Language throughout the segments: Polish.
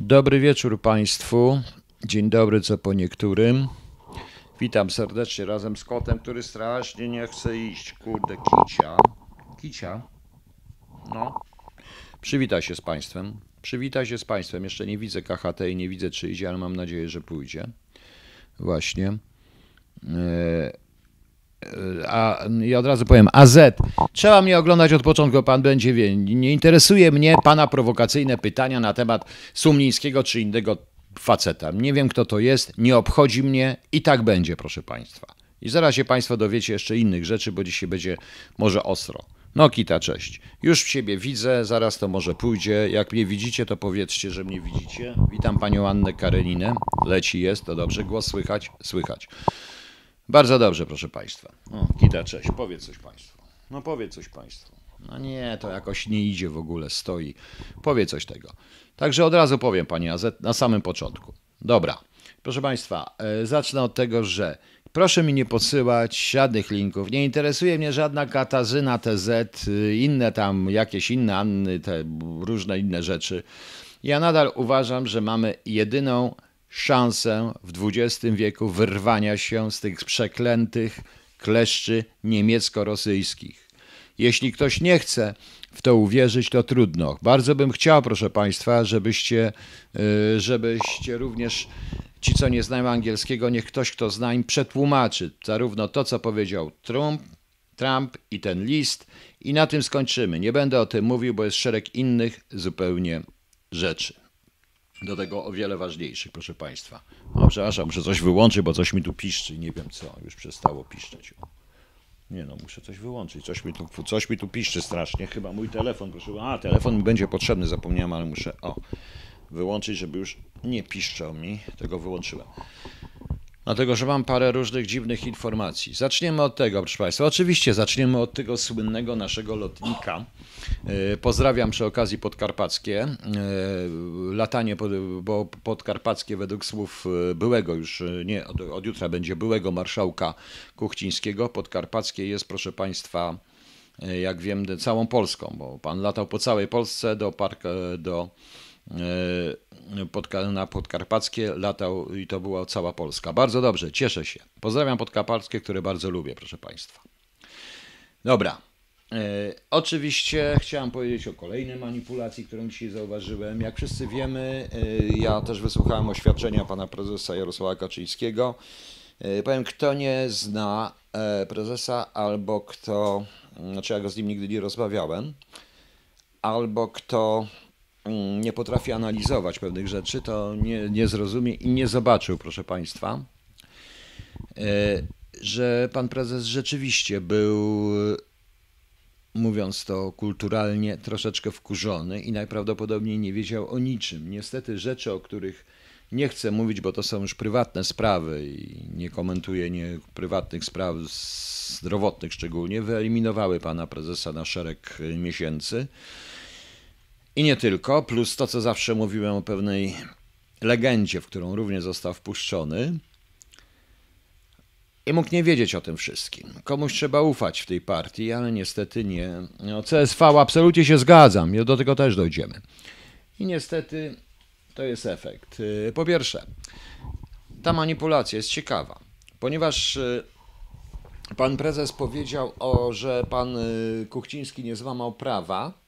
Dobry wieczór Państwu. Dzień dobry, co po niektórym. Witam serdecznie razem z kotem, który strasznie nie chce iść. Kurde, kicia. Kicia. No. Przywita się z Państwem. Przywita się z Państwem. Jeszcze nie widzę KHT i nie widzę, czy idzie, ale mam nadzieję, że pójdzie. Właśnie. Yy a od razu powiem AZ. Trzeba mnie oglądać od początku, pan będzie wie. Nie interesuje mnie pana prowokacyjne pytania na temat sumnińskiego czy innego faceta. Nie wiem kto to jest, nie obchodzi mnie i tak będzie, proszę państwa. I zaraz się państwo dowiecie jeszcze innych rzeczy, bo dzisiaj będzie może ostro. No kita, cześć. Już w siebie widzę, zaraz to może pójdzie. Jak mnie widzicie, to powiedzcie, że mnie widzicie. Witam panią Annę Kareninę. Leci jest, to dobrze, głos słychać, słychać. Bardzo dobrze, proszę Państwa. O, Kita, cześć, powiedz coś Państwu. No powiedz coś Państwu. No nie, to jakoś nie idzie w ogóle, stoi. Powie coś tego. Także od razu powiem Pani Azet, na samym początku. Dobra, proszę Państwa, e, zacznę od tego, że proszę mi nie posyłać żadnych linków. Nie interesuje mnie żadna Katarzyna TZ, e, inne tam, jakieś inne Anny, te różne inne rzeczy. Ja nadal uważam, że mamy jedyną szansę w XX wieku wyrwania się z tych przeklętych kleszczy niemiecko-rosyjskich. Jeśli ktoś nie chce w to uwierzyć, to trudno. Bardzo bym chciał, proszę Państwa, żebyście, y, żebyście również ci, co nie znają angielskiego, niech ktoś, kto zna im, przetłumaczy zarówno to, co powiedział Trump, Trump i ten list. I na tym skończymy. Nie będę o tym mówił, bo jest szereg innych zupełnie rzeczy do tego o wiele ważniejszych, proszę Państwa. O, przepraszam, muszę coś wyłączyć, bo coś mi tu piszczy i nie wiem co, już przestało piszczeć. Nie no, muszę coś wyłączyć, coś mi, tu, coś mi tu piszczy strasznie, chyba mój telefon, proszę, a telefon mi będzie potrzebny, zapomniałem, ale muszę, o, wyłączyć, żeby już nie piszczał mi, tego wyłączyłem dlatego że mam parę różnych dziwnych informacji. Zaczniemy od tego, proszę Państwa. Oczywiście zaczniemy od tego słynnego naszego lotnika. E, pozdrawiam przy okazji podkarpackie. E, latanie bo podkarpackie według słów e, byłego już, nie, od, jutra będzie byłego marszałka Kuchcińskiego. Podkarpackie jest, proszę Państwa, jak wiem, całą Polską, bo pan latał po całej Polsce do parku, do E, na podkarpackie, latał i to była cała Polska. Bardzo dobrze, cieszę się. Pozdrawiam podkarpackie, które bardzo lubię, proszę Państwa. Dobra. E, oczywiście chciałem powiedzieć o kolejnej manipulacji, którą dzisiaj zauważyłem. Jak wszyscy wiemy, e, ja też wysłuchałem oświadczenia pana prezesa Jarosława Kaczyńskiego. Powiem, kto nie zna prezesa, albo kto, znaczy ja go z nim nigdy nie rozmawiałem, albo kto Mm, nie potrafi analizować pewnych rzeczy, to nie, nie zrozumie i nie zobaczył, proszę Państwa, e, że pan prezes rzeczywiście był, mówiąc to kulturalnie, troszeczkę wkurzony i najprawdopodobniej nie wiedział o niczym. Niestety rzeczy, o których nie chcę mówić, bo to są już prywatne sprawy i nie komentuję nie prywatnych spraw zdrowotnych szczególnie, wyeliminowały pana prezesa na szereg miesięcy. I nie tylko, plus to, co zawsze mówiłem o pewnej legendzie, w którą również został wpuszczony. I mógł nie wiedzieć o tym wszystkim. Komuś trzeba ufać w tej partii, ale niestety nie. O no, CSV absolutnie się zgadzam, do tego też dojdziemy. I niestety to jest efekt. Y, po pierwsze, ta manipulacja jest ciekawa, ponieważ y, pan prezes powiedział, o, że pan y, Kuchciński nie złamał prawa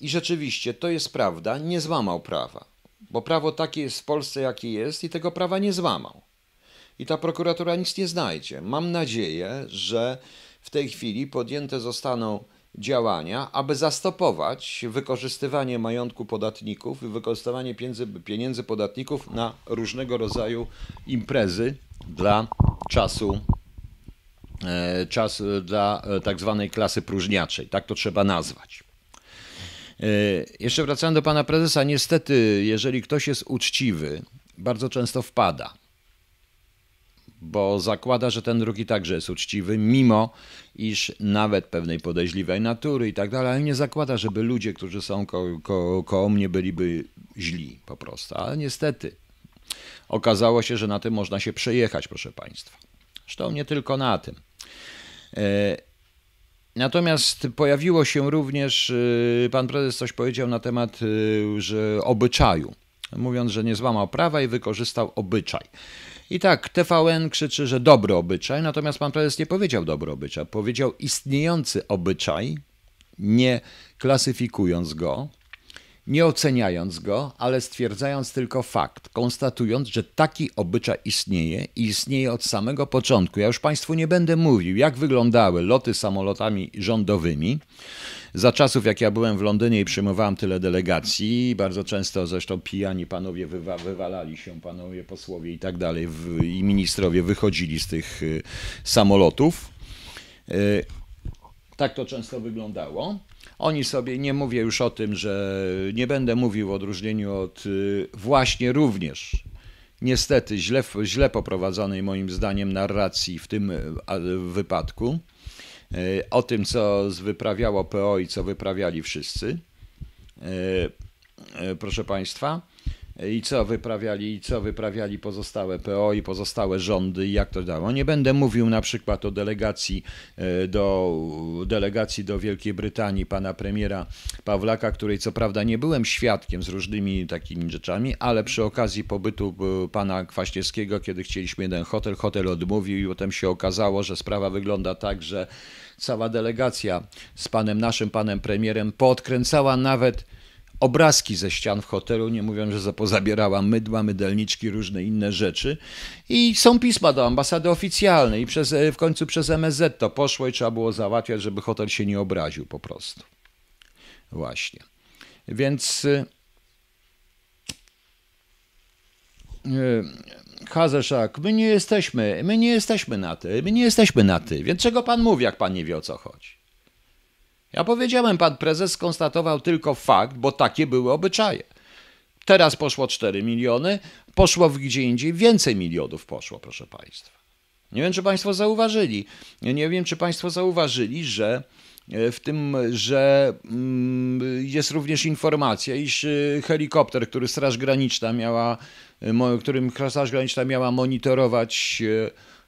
i rzeczywiście to jest prawda, nie złamał prawa, bo prawo takie jest w Polsce, jakie jest, i tego prawa nie złamał. I ta prokuratura nic nie znajdzie. Mam nadzieję, że w tej chwili podjęte zostaną działania, aby zastopować wykorzystywanie majątku podatników i wykorzystywanie pieniędzy, pieniędzy podatników na różnego rodzaju imprezy dla czasu e, czas e, dla e, tak zwanej klasy próżniaczej, tak to trzeba nazwać. E, jeszcze wracając do pana prezesa, niestety, jeżeli ktoś jest uczciwy, bardzo często wpada bo zakłada, że ten drugi także jest uczciwy, mimo iż nawet pewnej podejrzliwej natury i tak dalej, ale nie zakłada, żeby ludzie, którzy są ko ko koło mnie, byliby źli po prostu. Ale niestety okazało się, że na tym można się przejechać, proszę Państwa. Zresztą nie tylko na tym. E, Natomiast pojawiło się również, y, pan prezes coś powiedział na temat y, że obyczaju, mówiąc, że nie złamał prawa i wykorzystał obyczaj. I tak, TVN krzyczy, że dobry obyczaj, natomiast pan prezes nie powiedział dobry obyczaj, powiedział istniejący obyczaj, nie klasyfikując go, nie oceniając go, ale stwierdzając tylko fakt, konstatując, że taki obyczaj istnieje i istnieje od samego początku. Ja już Państwu nie będę mówił, jak wyglądały loty samolotami rządowymi. Za czasów, jak ja byłem w Londynie i przyjmowałem tyle delegacji, bardzo często zresztą pijani panowie wywa wywalali się, panowie posłowie i tak dalej, i ministrowie wychodzili z tych y, samolotów. Y, tak to często wyglądało. Oni sobie, nie mówię już o tym, że nie będę mówił o odróżnieniu od y, właśnie również niestety źle, źle poprowadzonej moim zdaniem narracji w tym y, wypadku, y, o tym co wyprawiało PO i co wyprawiali wszyscy, proszę Państwa i co wyprawiali, i co wyprawiali pozostałe PO i pozostałe rządy i jak to dało. Nie będę mówił na przykład o delegacji e, do, delegacji do Wielkiej Brytanii pana premiera Pawlaka, której co prawda nie byłem świadkiem z różnymi takimi rzeczami, ale przy okazji pobytu e, pana Kwaśniewskiego, kiedy chcieliśmy jeden hotel, hotel odmówił i potem się okazało, że sprawa wygląda tak, że cała delegacja z panem naszym panem premierem podkręcała nawet obrazki ze ścian w hotelu, nie mówiąc, że pozabierała mydła, mydelniczki, różne inne rzeczy. I są pisma do ambasady oficjalnej i przez, e, w końcu przez MSZ to poszło i trzeba było załatwiać, żeby hotel się nie obraził po prostu. Właśnie. Więc... E, e, Hazeszak, my nie jesteśmy, my nie jesteśmy na ty, my nie jesteśmy na ty, więc czego pan mówi, jak pan nie wie o co chodzi? Ja powiedziałem, pan prezes skonstatował tylko fakt, bo takie były obyczaje. Teraz poszło 4 miliony, poszło gdzie indziej, więcej milionów poszło, proszę państwa. Nie wiem, czy państwo zauważyli. Nie wiem, czy państwo zauważyli, że e, w tym, że mm, jest również informacja, iż e, helikopter, który Straż Graniczna miała, e, którym Straż Graniczna miała monitorować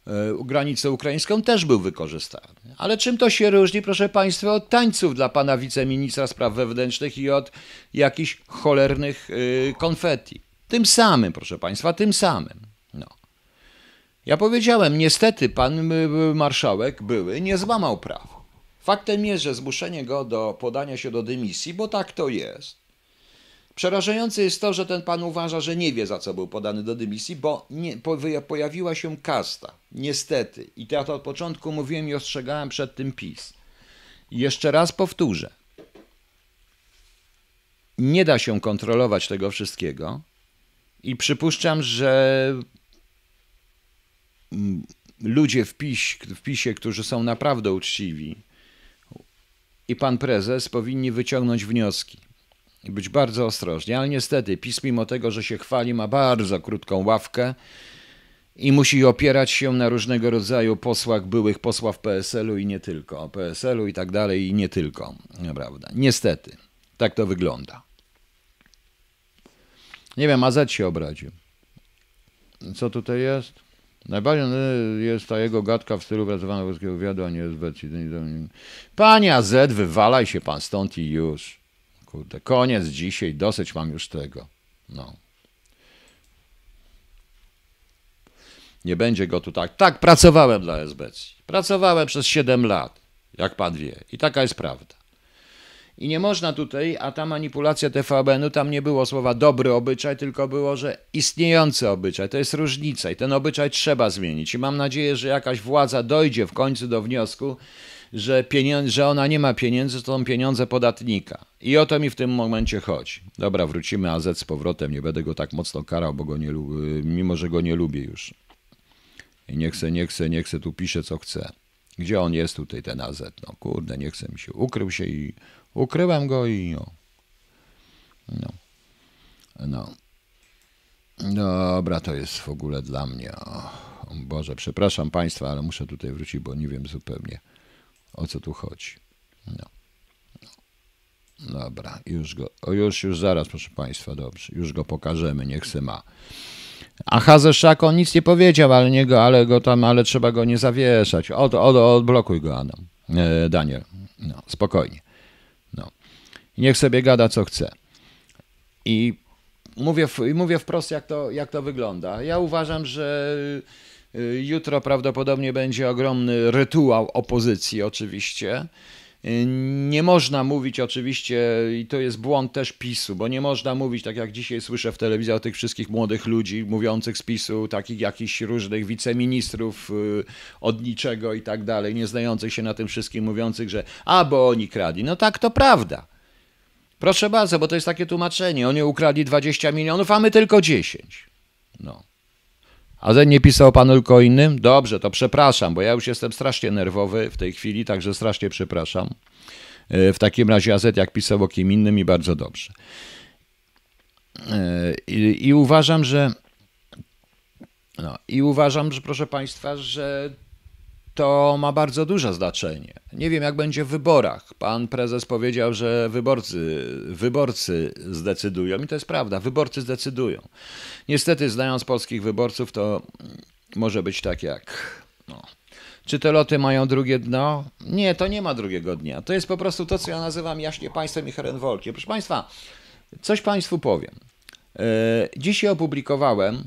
E, granicę ukraińską też był wykorzystany. Ale czym to się różni, proszę Państwa, od tańców dla pana wiceministra spraw wewnętrznych i od jakichś cholernych y, konfeti? Tym samym, proszę Państwa, tym samym. No. Ja powiedziałem, niestety pan y, y, marszałek były nie złamał praw. Faktem jest, że zmuszenie go do podania się do dymisji, bo tak to jest, Przerażające jest to, że ten pan uważa, że nie wie, za co był podany do dymisji, bo nie, pojawiła się kasta. Niestety. I to ja to od początku mówiłem i ostrzegałem przed tym PiS. Jeszcze raz powtórzę. Nie da się kontrolować tego wszystkiego i przypuszczam, że mm, ludzie w, PiS, w PiSie, którzy są naprawdę uczciwi i pan prezes powinni wyciągnąć wnioski i być bardzo ostrożny Ale niestety PiS, mimo tego, że się chwali, ma bardzo krótką ławkę i musi opierać się na różnego rodzaju posłach, byłych posłach PSL-u i nie tylko, PSL-u i tak dalej i nie tylko, naprawdę. Niestety, tak to wygląda. Nie wiem, Azet się obraził. Co tutaj jest? Najbardziej e, jest ta jego gadka w stylu pracowanego polskiego wywiadu, a nie jest Panie AZ, wywalaj się pan stąd i już. Kurde, koniec dzisiaj, dosyć mam już tego. No. Nie będzie go tu tak. Tak, pracowałem dla SBC. Pracowałem przez 7 lat, jak pan wie. I taka jest prawda. I nie można tutaj, a ta manipulacja tvn u tam nie było słowa dobry obyczaj, tylko było, że istniejący obyczaj. To jest różnica i ten obyczaj trzeba zmienić. I mam nadzieję, że jakaś władza dojdzie w końcu do wniosku, że, że ona nie ma pieniędzy, to są pieniądze podatnika. I o to mi w tym momencie chodzi. Dobra, wrócimy AZ z powrotem, nie będę go tak mocno karał, bo go nie y, mimo że go nie lubię już. I nie chcę, nie chcę, nie chcę, tu piszę co chcę. Gdzie on jest tutaj, ten AZ? No kurde, nie chcę mi się. Ukrył się i ukryłem go i no. No. no. Dobra, to jest w ogóle dla mnie. O, Boże, przepraszam Państwa, ale muszę tutaj wrócić, bo nie wiem zupełnie o co tu chodzi. No. Dobra, już go, już, już zaraz, proszę Państwa, dobrze, już go pokażemy, niech se ma. A Hazeszak on nic nie powiedział, ale, nie go, ale go tam, ale trzeba go nie zawieszać. Od, od, odblokuj go, Adam. E, Daniel, no, spokojnie. No. Niech sobie gada, co chce. I mówię, mówię wprost, jak to, jak to wygląda. Ja uważam, że Y, jutro prawdopodobnie będzie ogromny rytuał opozycji, oczywiście. Y, nie można mówić oczywiście, i to jest błąd też PiSu, bo nie można mówić, tak jak dzisiaj słyszę w telewizji o tych wszystkich młodych ludzi mówiących z PiSu, takich jakichś różnych wiceministrów y, od niczego i tak dalej, nie znających się na tym wszystkim, mówiących, że a, bo oni kradli. No tak, to prawda. Proszę bardzo, bo to jest takie tłumaczenie. Oni ukradli 20 milionów, a my tylko 10. No. A ze nie pisał pan tylko innym? Dobrze, to przepraszam, bo ja już jestem strasznie nerwowy w tej chwili, także strasznie przepraszam. E, w takim razie Azet jak pisał o kim innym i bardzo dobrze. E, I, i uważam, że no, i uważam, że proszę państwa, że to ma bardzo duże znaczenie. Nie wiem, jak będzie w wyborach. Pan prezes powiedział, że wyborcy, wyborcy zdecydują i to jest prawda, wyborcy zdecydują. Niestety, znając polskich wyborców, to może być tak jak. No. Czy te loty mają drugie dno? Nie, to nie ma drugiego dnia. To jest po prostu to, co ja nazywam jaśnie państwem i herenwolkiem. Proszę Państwa, coś Państwu powiem. E, Dzisiaj opublikowałem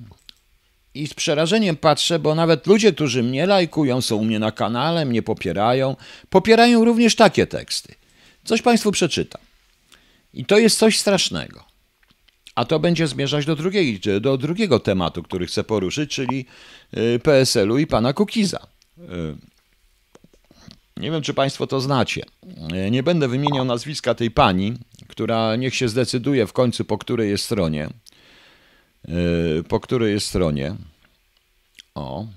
i z przerażeniem patrzę, bo nawet ludzie, którzy mnie lajkują, są u mnie na kanale, mnie popierają, popierają również takie teksty. Coś Państwu przeczytam. I to jest coś strasznego. A to będzie zmierzać do, drugiej, do drugiego tematu, który chcę poruszyć, czyli y, PSL-u i pana Kukiza. Y, nie wiem, czy Państwo to znacie. Y, nie będę wymieniał nazwiska tej pani, która niech się zdecyduje w końcu, po której jest stronie E, po której jest stronie? O,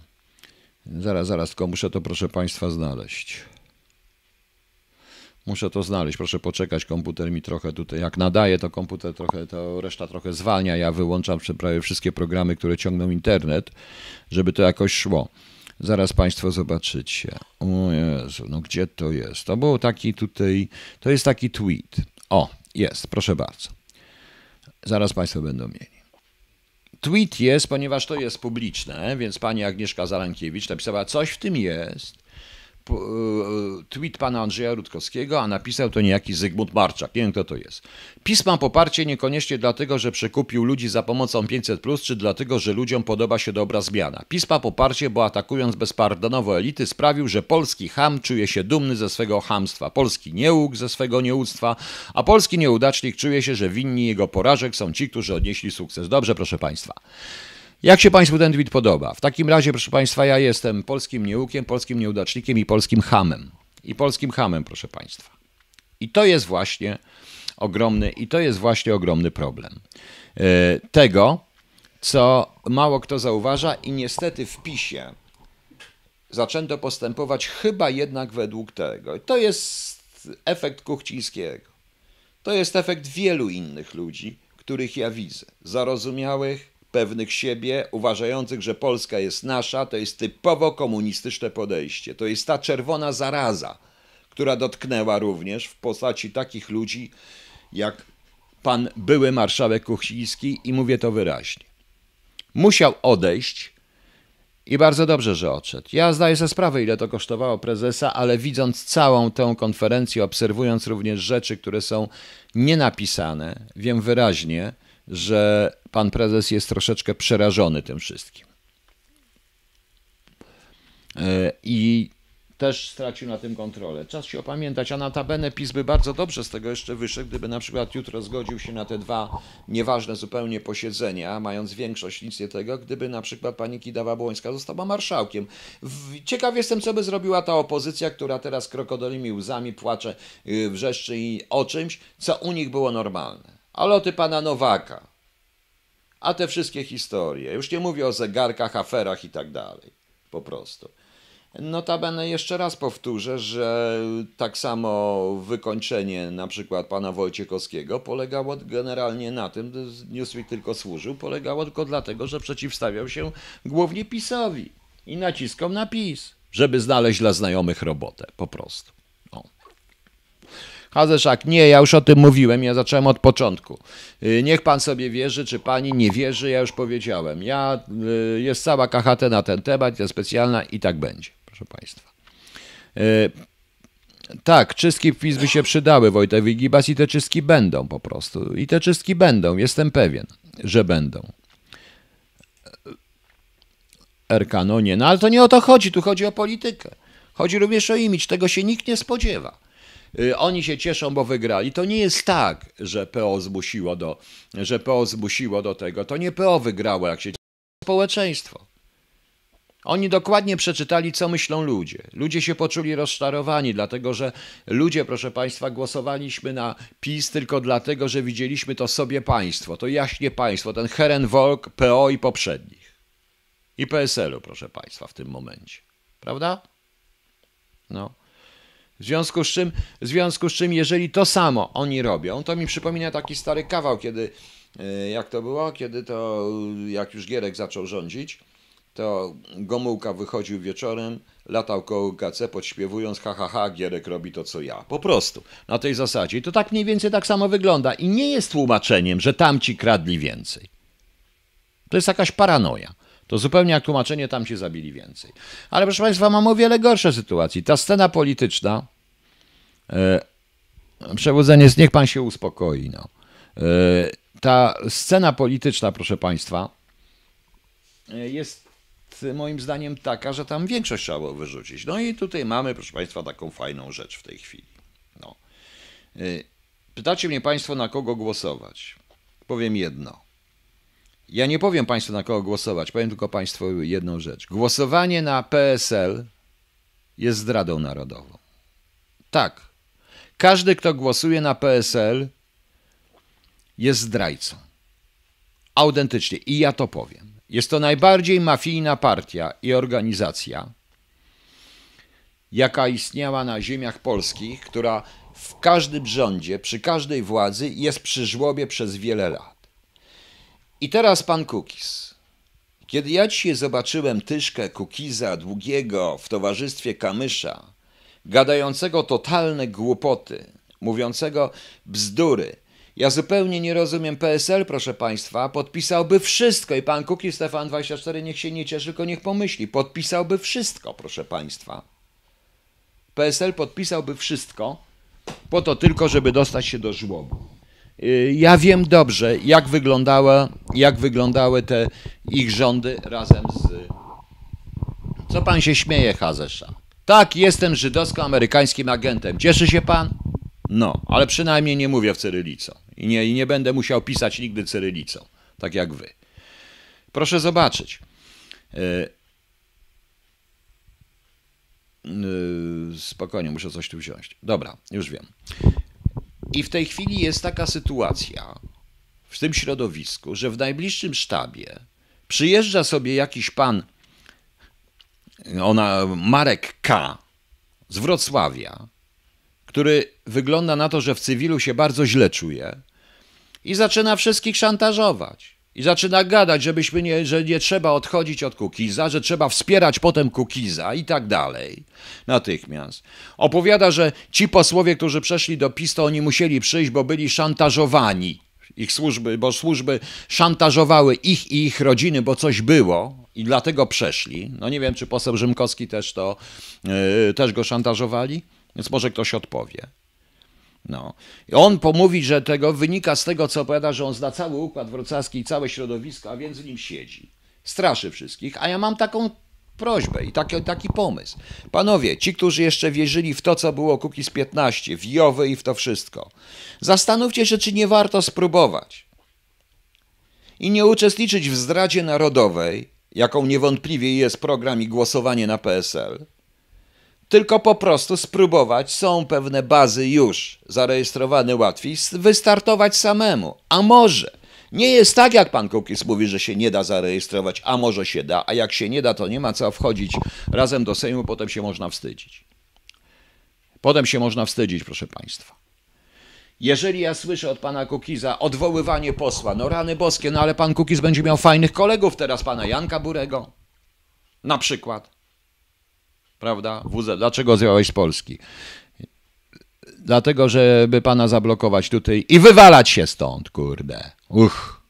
zaraz, zaraz, tylko muszę to, proszę Państwa, znaleźć. Muszę to znaleźć, proszę poczekać, komputer mi trochę tutaj, jak nadaje, to komputer trochę, to reszta trochę zwalnia, ja wyłączam prawie wszystkie programy, które ciągną internet, żeby to jakoś szło. Zaraz Państwo zobaczycie. O Jezu, no gdzie to jest? To był taki tutaj, to jest taki tweet. O, jest, proszę bardzo. Zaraz Państwo będą mieli. Tweet jest, ponieważ to jest publiczne, więc pani Agnieszka Zarankiewicz napisała, coś w tym jest. E, tweet pana Andrzeja Rutkowskiego, a napisał to niejaki Zygmunt Marczak. Nie wiem, kto to jest. Pisma poparcie niekoniecznie dlatego, że przekupił ludzi za pomocą 500+, czy dlatego, że ludziom podoba się dobra zmiana. Pisma poparcie, bo atakując bezpardonowo elity sprawił, że polski ham czuje się dumny ze swego hamstwa, polski niełóg ze swego nieuctwa, a polski nieudacznik czuje się, że winni jego porażek są ci, którzy odnieśli sukces. Dobrze, proszę państwa. Jak się Państwu ten tweet podoba? W takim razie, proszę Państwa, ja jestem polskim nieukiem, polskim nieudacznikiem i polskim hamem. I polskim hamem, proszę Państwa. I to jest właśnie ogromny, i to jest właśnie ogromny problem. E, tego, co mało kto zauważa i niestety w PiSie zaczęto postępować chyba jednak według tego. To jest efekt Kuchcińskiego. To jest efekt wielu innych ludzi, których ja widzę. Zarozumiałych, pewnych siebie, uważających, że Polska jest nasza, to jest typowo komunistyczne podejście. To jest ta czerwona zaraza, która dotknęła również w postaci takich ludzi jak pan były marszałek Kuchciński i mówię to wyraźnie. Musiał odejść i bardzo dobrze, że odszedł. Ja zdaję sobie sprawę, ile to kosztowało prezesa, ale widząc całą tę konferencję, obserwując również rzeczy, które są nienapisane, wiem wyraźnie, że pan prezes jest troszeczkę przerażony tym wszystkim. E, I też stracił na tym kontrolę. Czas się opamiętać, a notabene PiS by bardzo dobrze z tego jeszcze wyszedł, gdyby na przykład jutro zgodził się na te dwa nieważne zupełnie posiedzenia, mając większość nic nie tego, gdyby na przykład pani Kidawa-Błońska została marszałkiem. Ciekaw jestem, co by zrobiła ta opozycja, która teraz krokodolimi łzami płacze, y, wrzeszczy i o czymś, co u nich było normalne a loty pana Nowaka. A te wszystkie historie. Już nie mówię o zegarkach, aferach i tak dalej. Po prostu. Notabene jeszcze raz powtórzę, że tak samo wykończenie na przykład pana Wojciechowskiego polegało generalnie na tym, Newsweek tylko służył, polegało tylko dlatego, że przeciwstawiał się głównie PiSowi i naciskom na PiS, żeby znaleźć dla znajomych robotę po prostu. Hazeszak, nie, ja już o tym mówiłem, ja zacząłem od początku. Y, niech pan sobie wierzy, czy pani nie wierzy, ja już powiedziałem. Ja, y, jest cała KHT na ten temat, jest specjalna i tak będzie, proszę państwa. Y, tak, czystki wpis by się przydały, Wojtek Gibas, i te czystki będą po prostu. I te czystki będą, jestem pewien, że będą. Erkano nie, no ale to nie o to chodzi, tu chodzi o politykę. Chodzi również o imidż, tego się nikt nie spodziewa. Y, oni się cieszą, bo wygrali. To nie jest tak, że PO zmusiło do, że PO zmusiło do tego. To nie PO wygrało, jak się społeczeństwo. Oni dokładnie przeczytali, co myślą ludzie. Ludzie się poczuli rozczarowani, dlatego że ludzie, proszę Państwa, głosowaliśmy na PiS tylko dlatego, że widzieliśmy to sobie państwo, to jaśnie państwo, ten Volk, PO i poprzednich. I PSL-u, proszę Państwa, w tym momencie. Prawda? No. W związku, z czym, w związku z czym, jeżeli to samo oni robią, to mi przypomina taki stary kawał, kiedy, e, jak to było, kiedy to, jak już Gierek zaczął rządzić, to Gomułka wychodził wieczorem, latał koło UKC podśpiewując ha, ha, ha, Gierek robi to, co ja. Po prostu, na tej zasadzie. I to tak mniej więcej tak samo wygląda. I nie jest tłumaczeniem, że tamci kradli więcej. To jest jakaś paranoja. To zupełnie jak tłumaczenie, tam się zabili więcej. Ale proszę Państwa, mamy o wiele gorsze sytuacje. Ta scena polityczna, E, przewodzenie, niech pan się uspokoi. No. E, ta scena polityczna, proszę państwa, e, jest moim zdaniem taka, że tam większość trzeba było wyrzucić. No i tutaj mamy, proszę państwa, taką fajną rzecz w tej chwili. No. Pytacie mnie państwo, na kogo głosować. Powiem jedno. Ja nie powiem Państwu na kogo głosować, powiem tylko Państwu jedną rzecz. Głosowanie na PSL jest zdradą narodową. Tak, każdy, kto głosuje na PSL, jest zdrajcą. Autentycznie. I ja to powiem. Jest to najbardziej mafijna partia i organizacja, jaka istniała na ziemiach polskich, która w każdym rządzie, przy każdej władzy jest przy żłobie przez wiele lat. I teraz pan Kukis. Kiedy ja dzisiaj zobaczyłem Tyszkę, Kukiza, Długiego w towarzystwie Kamysza, gadającego totalne głupoty, mówiącego bzdury. Ja zupełnie nie rozumiem PSL, proszę Państwa, podpisałby wszystko i pan Kuki Stefan 24 niech się nie cieszy, tylko niech pomyśli. Podpisałby wszystko, proszę Państwa. PSL podpisałby wszystko po to tylko, żeby dostać się do żłobu. Y, ja wiem dobrze, jak, wyglądała, jak wyglądały te ich rządy razem z... Co pan się śmieje, Hazesza? Tak, jestem żydowsko-amerykańskim agentem. Cieszy się pan? No, ale przynajmniej nie mówię w cyrylicą. I nie, I nie będę musiał pisać nigdy cyrylicą, tak jak wy. Proszę zobaczyć. Yy, yy, spokojnie, muszę coś tu wziąć. Dobra, już wiem. I w tej chwili jest taka sytuacja w tym środowisku, że w najbliższym sztabie przyjeżdża sobie jakiś pan ona, Marek K. z Wrocławia, który wygląda na to, że w cywilu się bardzo źle czuje i zaczyna wszystkich szantażować. I zaczyna gadać, żebyśmy nie, że nie trzeba odchodzić od Kukiza, że trzeba wspierać potem Kukiza i tak dalej. Natychmiast. Opowiada, że ci posłowie, którzy przeszli do PiS, to oni musieli przyjść, bo byli szantażowani. Ich służby, bo służby szantażowały ich i ich rodziny, bo coś było, i dlatego przeszli. No nie wiem, czy poseł Rzymkowski też to, yy, też go szantażowali, więc może ktoś odpowie. No. I on pomówi, że tego wynika z tego, co opowiada, że on zna cały układ wrocławski i całe środowisko, a więc w nim siedzi. Straszy wszystkich, a ja mam taką prośbę i taki, taki pomysł. Panowie, ci, którzy jeszcze wierzyli w to, co było z 15, w Jowy i w to wszystko, zastanówcie się, czy nie warto spróbować i nie uczestniczyć w zdradzie narodowej, jaką niewątpliwie jest program i głosowanie na PSL, tylko po prostu spróbować, są pewne bazy już zarejestrowane łatwiej, wystartować samemu. A może? Nie jest tak, jak pan Kukis mówi, że się nie da zarejestrować, a może się da, a jak się nie da, to nie ma co wchodzić razem do Sejmu, potem się można wstydzić. Potem się można wstydzić, proszę państwa. Jeżeli ja słyszę od pana Kukiza odwoływanie posła, no rany boskie, no ale pan Kukiz będzie miał fajnych kolegów teraz, pana Janka Burego, na przykład. Prawda? WZ, dlaczego zjechałeś z Polski? Dlatego, żeby pana zablokować tutaj i wywalać się stąd, kurde. Uch,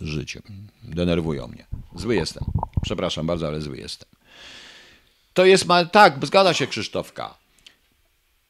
życie. Denerwują mnie. Zły jestem. Przepraszam bardzo, ale zły jestem. To jest, ma... tak, zgadza się Krzysztofka.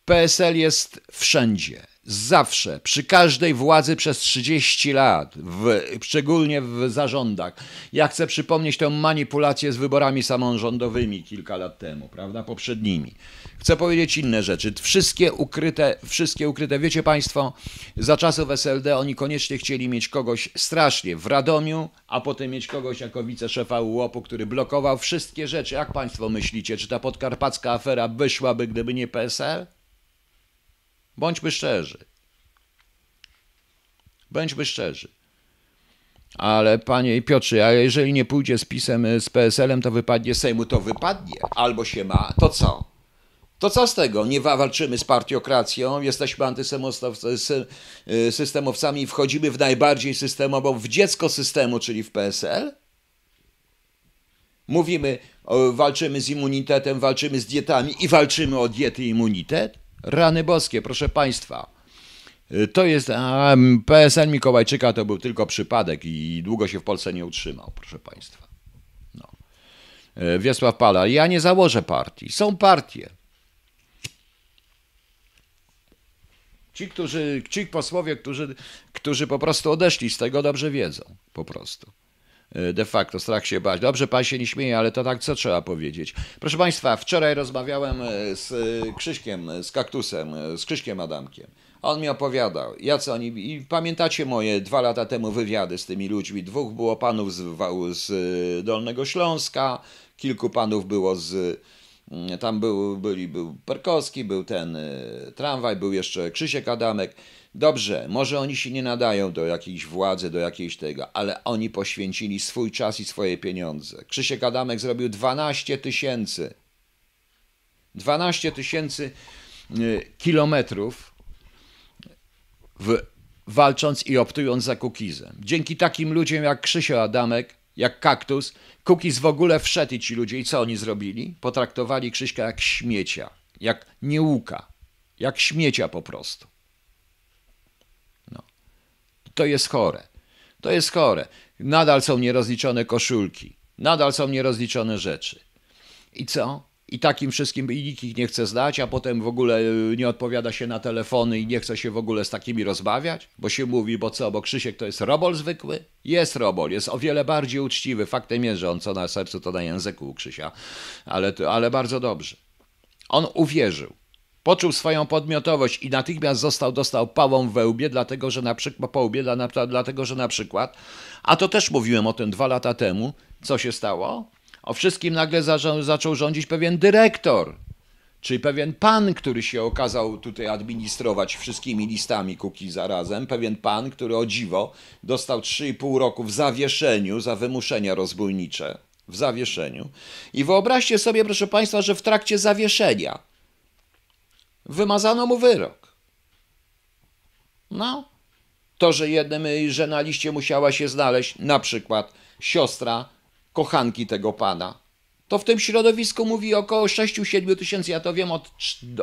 PSL jest wszędzie Zawsze, przy każdej władzy przez 30 lat, w, szczególnie w zarządach. Ja chcę przypomnieć tę manipulację z wyborami samorządowymi kilka lat temu, prawda, poprzednimi. Chcę powiedzieć inne rzeczy. Wszystkie ukryte, wszystkie ukryte. Wiecie Państwo, za czasów SLD oni koniecznie chcieli mieć kogoś strasznie w Radomiu, a potem mieć kogoś jako wiceszefa UOP-u, który blokował wszystkie rzeczy. Jak Państwo myślicie, czy ta podkarpacka afera wyszłaby, gdyby nie PSL? Bądźmy szczerzy. Bądźmy szczerzy. Ale panie Piotrze, a jeżeli nie pójdzie z pisem, z PSL-em, to wypadnie Sejmu, to wypadnie. Albo się ma. To co? To co z tego? Nie walczymy z partiokracją, jesteśmy antysystemowcami y, i wchodzimy w najbardziej systemową, w dziecko systemu, czyli w PSL? Mówimy, walczymy z immunitetem, walczymy z dietami i walczymy o diety i immunitet? Rany boskie, proszę Państwa. Y, to jest a, PSL Mikołajczyka to był tylko przypadek i długo się w Polsce nie utrzymał, proszę Państwa. No. Y, Wiesław Pala, ja nie założę partii. Są partie. Ci, którzy, ci posłowie, którzy, którzy po prostu odeszli z tego, dobrze wiedzą. Po prostu. Y, de facto, strach się bać. Dobrze, pan się nie śmieje, ale to tak, co trzeba powiedzieć. Proszę państwa, wczoraj rozmawiałem y, z y, Krzyśkiem, z Kaktusem, z Krzyśkiem Adamkiem. On mi opowiadał, co oni. I pamiętacie moje dwa lata temu wywiady z tymi ludźmi? Dwóch było panów z, z Dolnego Śląska, kilku panów było z. Tam był, byli, był Perkowski, był ten tramwaj, był jeszcze Krzysiek Adamek. Dobrze, może oni się nie nadają do jakiejś władzy, do jakiejś tego, ale oni poświęcili swój czas i swoje pieniądze. Krzysiek Adamek zrobił 12 tysięcy. 12 tysięcy y, kilometrów w, walcząc i optując za Kukizem. Dzięki takim ludziom jak Krzysio Adamek, jak Kaktus, Kukiz w ogóle wszedł i ci ludzie. I co oni zrobili? Potraktowali Krzyśka jak śmiecia, jak niełuka, jak śmiecia po prostu. To jest chore. To jest chore. Nadal są nierozliczone koszulki, nadal są nierozliczone rzeczy. I co? I takim wszystkim i nikt ich nie chce znać, a potem w ogóle y, nie odpowiada się na telefony i nie chce się w ogóle z takimi rozmawiać, bo się mówi, bo co, bo Krzysiek to jest robol zwykły? Jest robol, jest o wiele bardziej uczciwy. Faktem jest, że on co na sercu, to na języku u Krzysia, ale, ale bardzo dobrze. On uwierzył. Poczuł swoją podmiotowość i natychmiast został, dostał pałą we łbie, dlatego że na przykład, po łbie, dlatego że na przykład, a to też mówiłem o tym dwa lata temu, co się stało? O wszystkim nagle zaczął, zaczął rządzić pewien dyrektor, czyli pewien pan, który się okazał tutaj administrować wszystkimi listami kuki zarazem, pewien pan, który o dziwo dostał 3,5 roku w zawieszeniu za wymuszenia rozbójnicze. W zawieszeniu. I wyobraźcie sobie, proszę Państwa, że w trakcie zawieszenia Wymazano mu wyrok. No, to, że jednym, y, że na liście musiała się znaleźć na przykład siostra kochanki tego pana, to w tym środowisku mówi około 6-7 tysięcy, ja to wiem, od,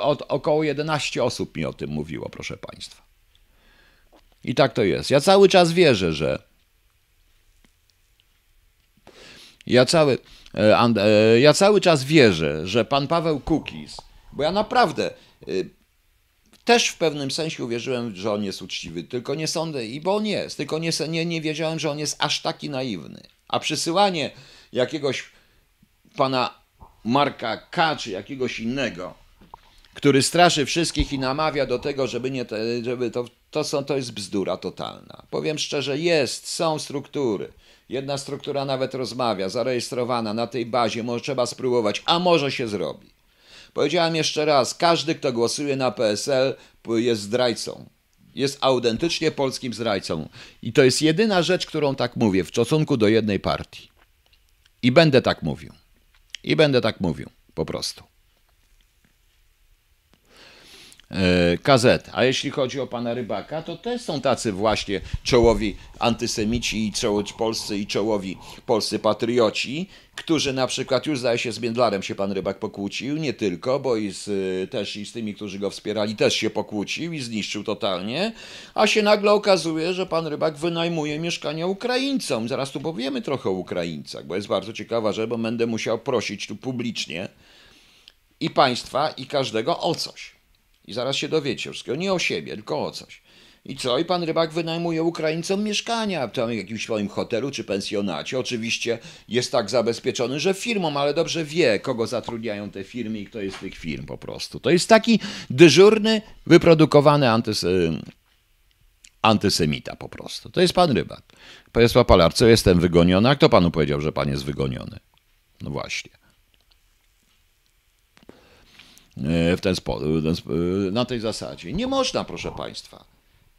od około 11 osób mi o tym mówiło, proszę państwa. I tak to jest. Ja cały czas wierzę, że ja cały, e, e, ja cały czas wierzę, że pan Paweł Kukis, bo ja naprawdę Y, też w pewnym sensie uwierzyłem, że on jest uczciwy, tylko nie sądzę, i bo on jest, tylko nie, nie, nie wiedziałem, że on jest aż taki naiwny. A przysyłanie jakiegoś pana Marka K. czy jakiegoś innego, który straszy wszystkich i namawia do tego, żeby nie, żeby to, to, są, to jest bzdura totalna. Powiem szczerze, jest, są struktury. Jedna struktura nawet rozmawia, zarejestrowana na tej bazie, może trzeba spróbować, a może się zrobi. Powiedziałem jeszcze raz, każdy, kto głosuje na PSL, jest zdrajcą. Jest autentycznie polskim zdrajcą. I to jest jedyna rzecz, którą tak mówię w stosunku do jednej partii. I będę tak mówił. I będę tak mówił, po prostu. KZ. E, a jeśli chodzi o pana Rybaka, to też są tacy właśnie czołowi antysemici i czołowi polscy i czołowi polscy patrioci, którzy na przykład już zdaje się z Biędlarem się pan Rybak pokłócił, nie tylko, bo i z, też i z tymi, którzy go wspierali, też się pokłócił i zniszczył totalnie, a się nagle okazuje, że pan Rybak wynajmuje mieszkania Ukraińcom. Zaraz tu powiemy trochę o Ukraińcach, bo jest bardzo ciekawa rzecz, bo będę musiał prosić tu publicznie i państwa, i każdego o coś i zaraz się dowiecie wszystkiego. Nie o siebie, tylko o coś. I co? I pan rybak wynajmuje Ukraińcom mieszkania w tam jakimś swoim hotelu czy pensjonacie. Oczywiście jest tak zabezpieczony, że firmą, ale dobrze wie, kogo zatrudniają te firmy i kto jest tych firm po prostu. To jest taki dyżurny, wyprodukowany antys antysemita po prostu. To jest pan rybak. Państwa Palarco, jestem wygoniony. A kto panu powiedział, że pan jest wygoniony? No właśnie. E, w ten spo, e, e, na tej zasadzie. Nie można, proszę Państwa.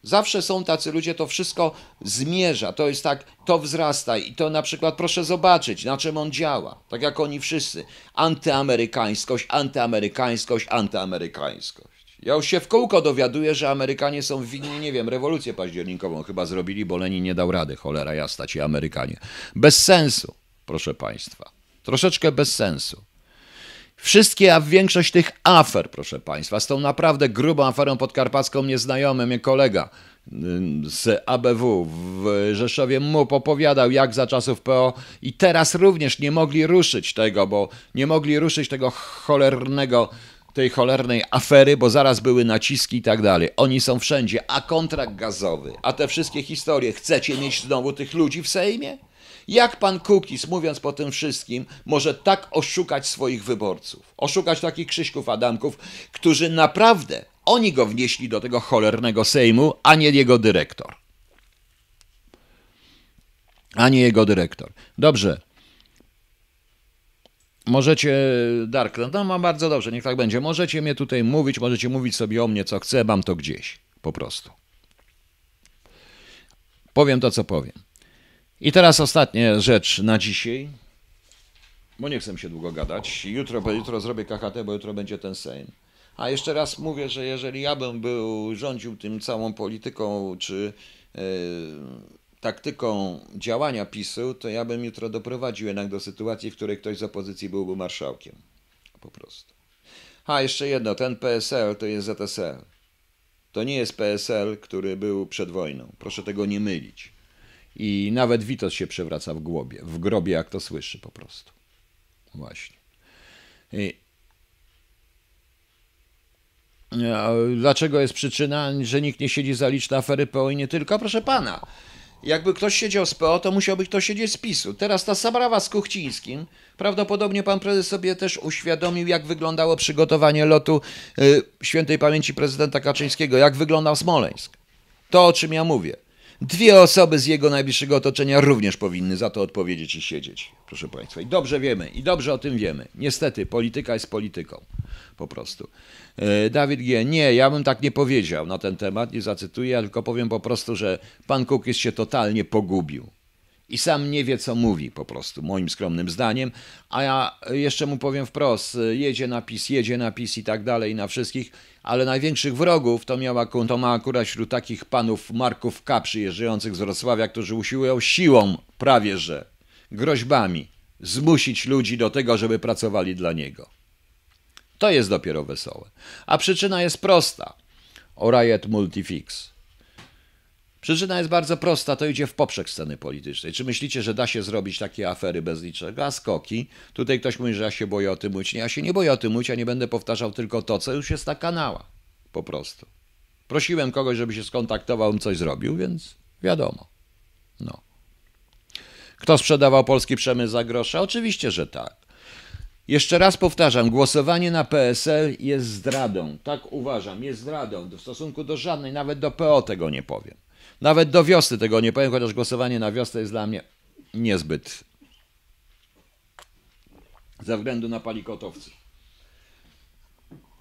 Zawsze są tacy ludzie, to wszystko zmierza, to jest tak, to wzrasta i to na przykład proszę zobaczyć, na czym on działa, tak jak oni wszyscy. Antyamerykańskość, antyamerykańskość, antyamerykańskość. Ja już się w kółko dowiaduję, że Amerykanie są winni, nie wiem, rewolucję październikową chyba zrobili, bo Lenin nie dał rady, cholera jasna ci Amerykanie. Bez sensu, proszę Państwa, troszeczkę bez sensu. Wszystkie, a większość tych afer, proszę Państwa, z tą naprawdę grubą aferą podkarpacką nieznajomy mnie kolega z ABW w Rzeszowie mu opowiadał, jak za czasów PO i teraz również nie mogli ruszyć tego, bo nie mogli ruszyć tego cholernego tej cholernej afery, bo zaraz były naciski i tak dalej. Oni są wszędzie, a kontrakt gazowy, a te wszystkie historie. Chcecie mieć znowu tych ludzi w Sejmie? Jak pan Kukis, mówiąc po tym wszystkim, może tak oszukać swoich wyborców? Oszukać takich Krzyśków Adamków, którzy naprawdę, oni go wnieśli do tego cholernego Sejmu, a nie jego dyrektor. A nie jego dyrektor. Dobrze, Możecie, Dark, no, no bardzo dobrze, niech tak będzie. Możecie mnie tutaj mówić, możecie mówić sobie o mnie, co chcę, mam to gdzieś, po prostu. Powiem to, co powiem. I teraz ostatnia rzecz na dzisiaj, bo nie chcę się długo gadać. Jutro, jutro zrobię KHT, bo jutro będzie ten Sejm. A jeszcze raz mówię, że jeżeli ja bym był, rządził tym całą polityką czy yy, taktyką działania PiSu, to ja bym jutro doprowadził jednak do sytuacji, w której ktoś z opozycji byłby marszałkiem. Po prostu. A jeszcze jedno, ten PSL to jest ZSL. To nie jest PSL, który był przed wojną. Proszę tego nie mylić. I nawet Witos się przewraca w głowie, w grobie, jak to słyszy po prostu. Właśnie. I... Dlaczego jest przyczyna, że nikt nie siedzi za liczne afery PO i nie tylko? Proszę pana, jakby ktoś siedział z PO, to musiałby ktoś siedzieć z PiSu. Teraz ta sprawa z Kuchcińskim, prawdopodobnie pan prezes sobie też uświadomił, jak wyglądało przygotowanie lotu y, świętej pamięci prezydenta Kaczyńskiego, jak wyglądał Smoleńsk. To, o czym ja mówię. Dwie osoby z jego najbliższego otoczenia również powinny za to odpowiedzieć i siedzieć, proszę Państwa. I dobrze wiemy, i dobrze o tym wiemy. Niestety, polityka jest polityką, po prostu. E, Dawid G., nie, ja bym tak nie powiedział na ten temat, nie zacytuję, tylko powiem po prostu, że pan Kuk jest się totalnie pogubił i sam nie wie, co mówi po prostu, moim skromnym zdaniem. A ja jeszcze mu powiem wprost, jedzie napis, jedzie napis i tak dalej na wszystkich, ale największych wrogów to, miała, to ma akurat wśród takich panów Marków K. przyjeżdżających z Wrocławia, którzy usiłują siłą prawie że, groźbami zmusić ludzi do tego, żeby pracowali dla niego. To jest dopiero wesołe. A przyczyna jest prosta. Riot Multifix. Przyczyna jest bardzo prosta, to idzie w poprzek sceny politycznej. Czy myślicie, że da się zrobić takie afery bez niczego? A skoki? Tutaj ktoś mówi, że ja się boję o tym mówić. Nie, ja się nie boję o tym mówić, a ja nie będę powtarzał tylko to, co już jest na kanała. Po prostu. Prosiłem kogoś, żeby się skontaktował, on coś zrobił, więc wiadomo. No. Kto sprzedawał polski przemysł za grosza? Oczywiście, że tak. Jeszcze raz powtarzam, głosowanie na PSL jest zdradą. Tak uważam, jest zdradą. W stosunku do żadnej, nawet do PO tego nie powiem. Nawet do wiosny tego nie powiem, chociaż głosowanie na wiosnę jest dla mnie niezbyt. Ze względu na palikotowców.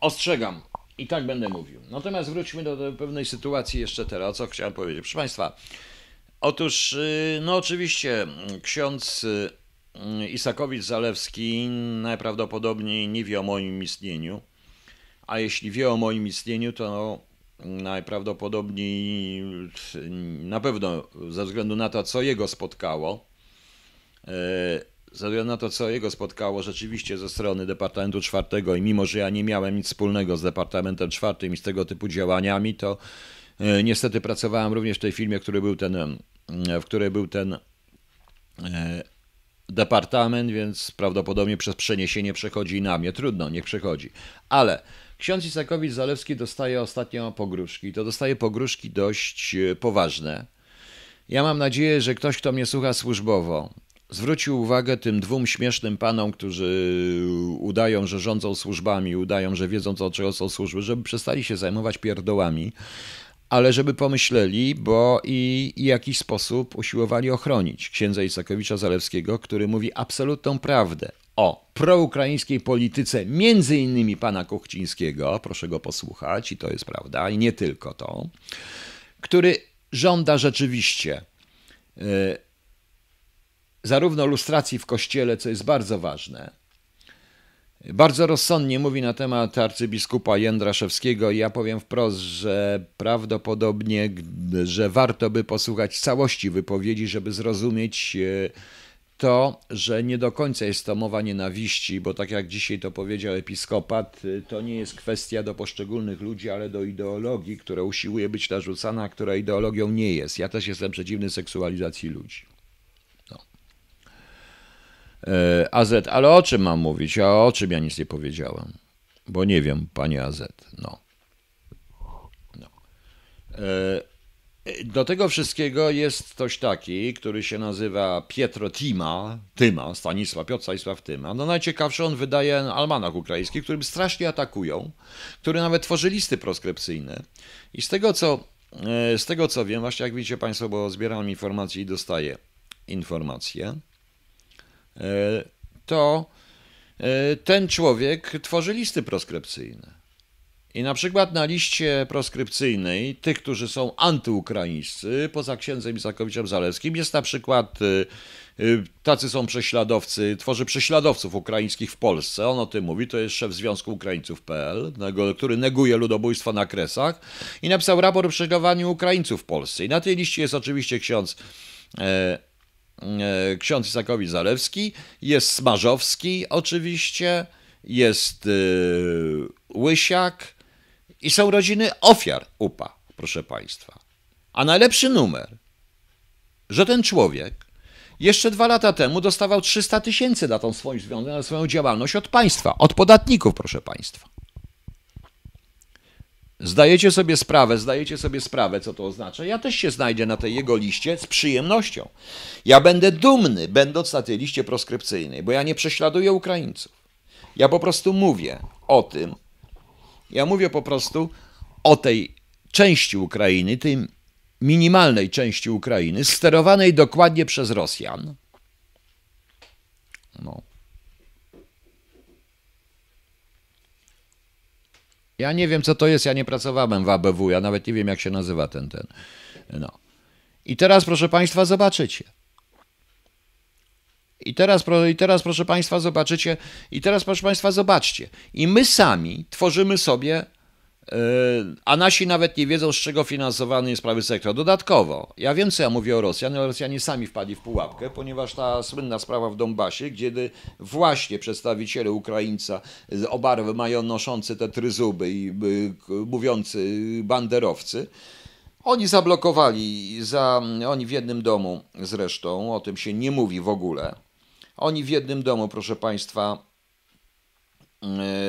Ostrzegam, i tak będę mówił. Natomiast wróćmy do, do, pewnej sytuacji jeszcze teraz, co chciałem powiedzieć. Proszę Państwa, otóż, y, no oczywiście, ksiądz y, Isakowicz-Zalewski najprawdopodobniej nie wie o moim istnieniu, a jeśli wie o moim istnieniu, to no, najprawdopodobniej na pewno ze względu na to, co jego spotkało, e, ze względu na to, co jego spotkało rzeczywiście ze strony Departamentu Czwartego i mimo, że ja nie miałem nic wspólnego z Departamentem Czwartym i z tego typu działaniami, to e, niestety pracowałem również w tej firmie, który był ten, w której był ten e, departament, więc prawdopodobnie przez przeniesienie przechodzi na mnie. Trudno, niech przechodzi. Ale Ksiądz Isakowicz Zalewski dostaje ostatnio pogróżki. To dostaje pogróżki dość e, poważne. Ja mam nadzieję, że ktoś, kto mnie słucha służbowo, zwrócił uwagę tym dwóm śmiesznym panom, którzy udają, że rządzą służbami, udają, że wiedzą, co, czego są służby, żeby przestali się zajmować pierdołami, ale żeby pomyśleli, bo i, i jakiś sposób usiłowali ochronić księdza Isakowicza Zalewskiego, który mówi absolutną prawdę o proukraińskiej polityce, między innymi pana Kuchcińskiego, proszę go posłuchać, i to jest prawda, i nie tylko to, który żąda rzeczywiście yy, zarówno lustracji w kościele, co jest bardzo ważne, bardzo rozsądnie mówi na temat arcybiskupa Jędraszewskiego. Ja powiem wprost, że prawdopodobnie, że warto by posłuchać całości wypowiedzi, żeby zrozumieć e, to, że nie do końca jest to mowa nienawiści, bo tak jak dzisiaj to powiedział episkopat, e, to nie jest kwestia do poszczególnych ludzi, ale do ideologii, która usiłuje być narzucana, a która ideologią nie jest. Ja też jestem przeciwny seksualizacji ludzi. E, AZ, ale o czym mam mówić? A o czym ja nic nie powiedziałem? Bo nie wiem, panie AZ. No. no. E, do tego wszystkiego jest ktoś taki, który się nazywa Pietro Tima, Tyma, Stanisław, Piotr Stanisław Tyma. No najciekawszy on wydaje almanach ukraiński, którym strasznie atakują, który nawet tworzy listy proskrypcyjne. I z tego co, e, z tego co wiem, właśnie jak widzicie Państwo, bo zbieram informacje i dostaję informacje, to e, ten człowiek tworzy listy proskrypcyjne. I na przykład na liście proskrypcyjnej tych, którzy są antyukraińscy, poza księdzem Isakowiczem Zaleskim, jest na przykład e, e, tacy są prześladowcy, tworzy prześladowców ukraińskich w Polsce. On o tym mówi, to jest szef Związku Ukraińców.pl, który neguje ludobójstwo na Kresach i napisał raport o prześladowaniu Ukraińców w Polsce. I na tej liście jest oczywiście ksiądz E, ksiądz Isakowicz Zalewski, jest Smarzowski oczywiście, jest e, Łysiak i są rodziny ofiar UPA, proszę Państwa. A najlepszy numer, że ten człowiek jeszcze dwa lata temu dostawał 300 tysięcy na tą swoją, na swoją działalność od państwa, od podatników, proszę Państwa. Zdajecie sobie sprawę, zdajecie sobie sprawę, co to oznacza. Ja też się znajdę na tej jego liście z przyjemnością. Ja będę dumny, będąc na tej liście proskrypcyjnej, bo ja nie prześladuję Ukraińców. Ja po prostu mówię o tym. Ja mówię po prostu o tej części Ukrainy, tej minimalnej części Ukrainy, sterowanej dokładnie przez Rosjan. No Ja nie wiem, co to jest, ja nie pracowałem w ABW, ja nawet nie wiem, jak się nazywa ten, ten. No. I teraz, proszę Państwa, zobaczycie. I teraz, I teraz, proszę Państwa, zobaczycie, i teraz, proszę Państwa, zobaczcie. I my sami tworzymy sobie a nasi nawet nie wiedzą, z czego finansowany jest prawy sektor. Dodatkowo, ja wiem, co ja mówię o Rosjan, ale Rosjanie sami wpadli w pułapkę, ponieważ ta słynna sprawa w Donbasie, gdzie właśnie przedstawiciele Ukraińca obarwy mają noszące te tryzuby i y, mówiący banderowcy, oni zablokowali, za, oni w jednym domu zresztą, o tym się nie mówi w ogóle, oni w jednym domu, proszę Państwa,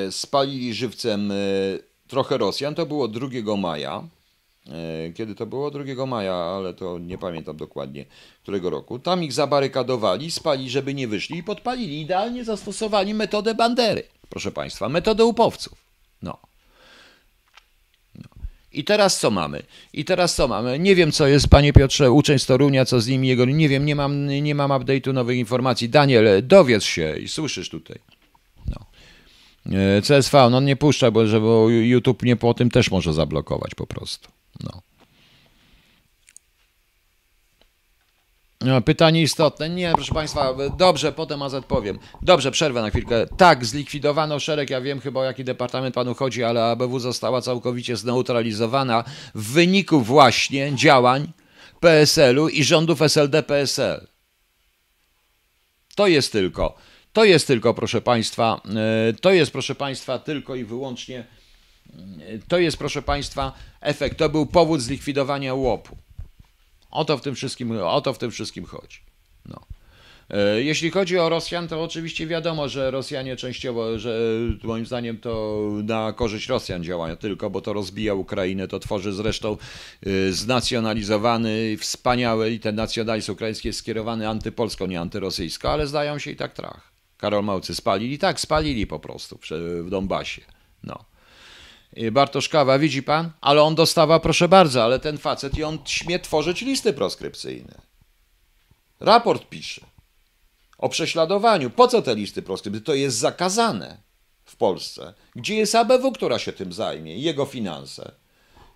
y, spalili żywcem y, trochę Rosjan. To było 2 maja. E, kiedy to było? 2 maja, ale to nie pamiętam dokładnie którego roku. Tam ich zabarykadowali, spali, żeby nie wyszli i podpalili. Idealnie zastosowali metodę bandery, proszę Państwa, metodę upowców. No. no. I teraz co mamy? I teraz co mamy? Nie wiem, co jest, panie Piotrze, uczeń z Torunia, co z nimi, jego, nie wiem, nie mam, nie mam update'u nowych informacji. Daniel, dowiedz się i słyszysz tutaj. E, CSV, no nie puszcza, bo żeby YouTube nie po tym też może zablokować po prostu. No. no pytanie istotne. Nie, proszę Państwa, dobrze, potem AZ powiem. Dobrze, przerwę na chwilkę. Tak, zlikwidowano szereg, ja wiem chyba o jaki departament Panu chodzi, ale ABW została całkowicie zneutralizowana w wyniku właśnie działań PSL-u i rządów SLD-PSL. To jest tylko. To jest tylko, proszę Państwa, e, to jest, proszę Państwa, tylko i wyłącznie, e, to jest, proszę Państwa, efekt. To był powód zlikwidowania łopu. O to w tym wszystkim, o to w tym wszystkim chodzi. No. E, jeśli chodzi o Rosjan, to oczywiście wiadomo, że Rosjanie częściowo, że moim zdaniem to na korzyść Rosjan działają tylko, bo to rozbija Ukrainę, to tworzy zresztą znacjonalizowany, wspaniały i ten nacjonalizm ukraiński jest skierowany antypolsko, nie antyrosyjsko, ale zdają się i tak trach. Karol Małcy spalili? Tak, spalili po prostu w Donbasie. No. Bartosz Kawa, widzi pan? Ale on dostawa, proszę bardzo, ale ten facet i on śmie tworzyć listy proskrypcyjne. Raport pisze o prześladowaniu. Po co te listy proskrypcyjne? To jest zakazane w Polsce. Gdzie jest ABW, która się tym zajmie? Jego finanse.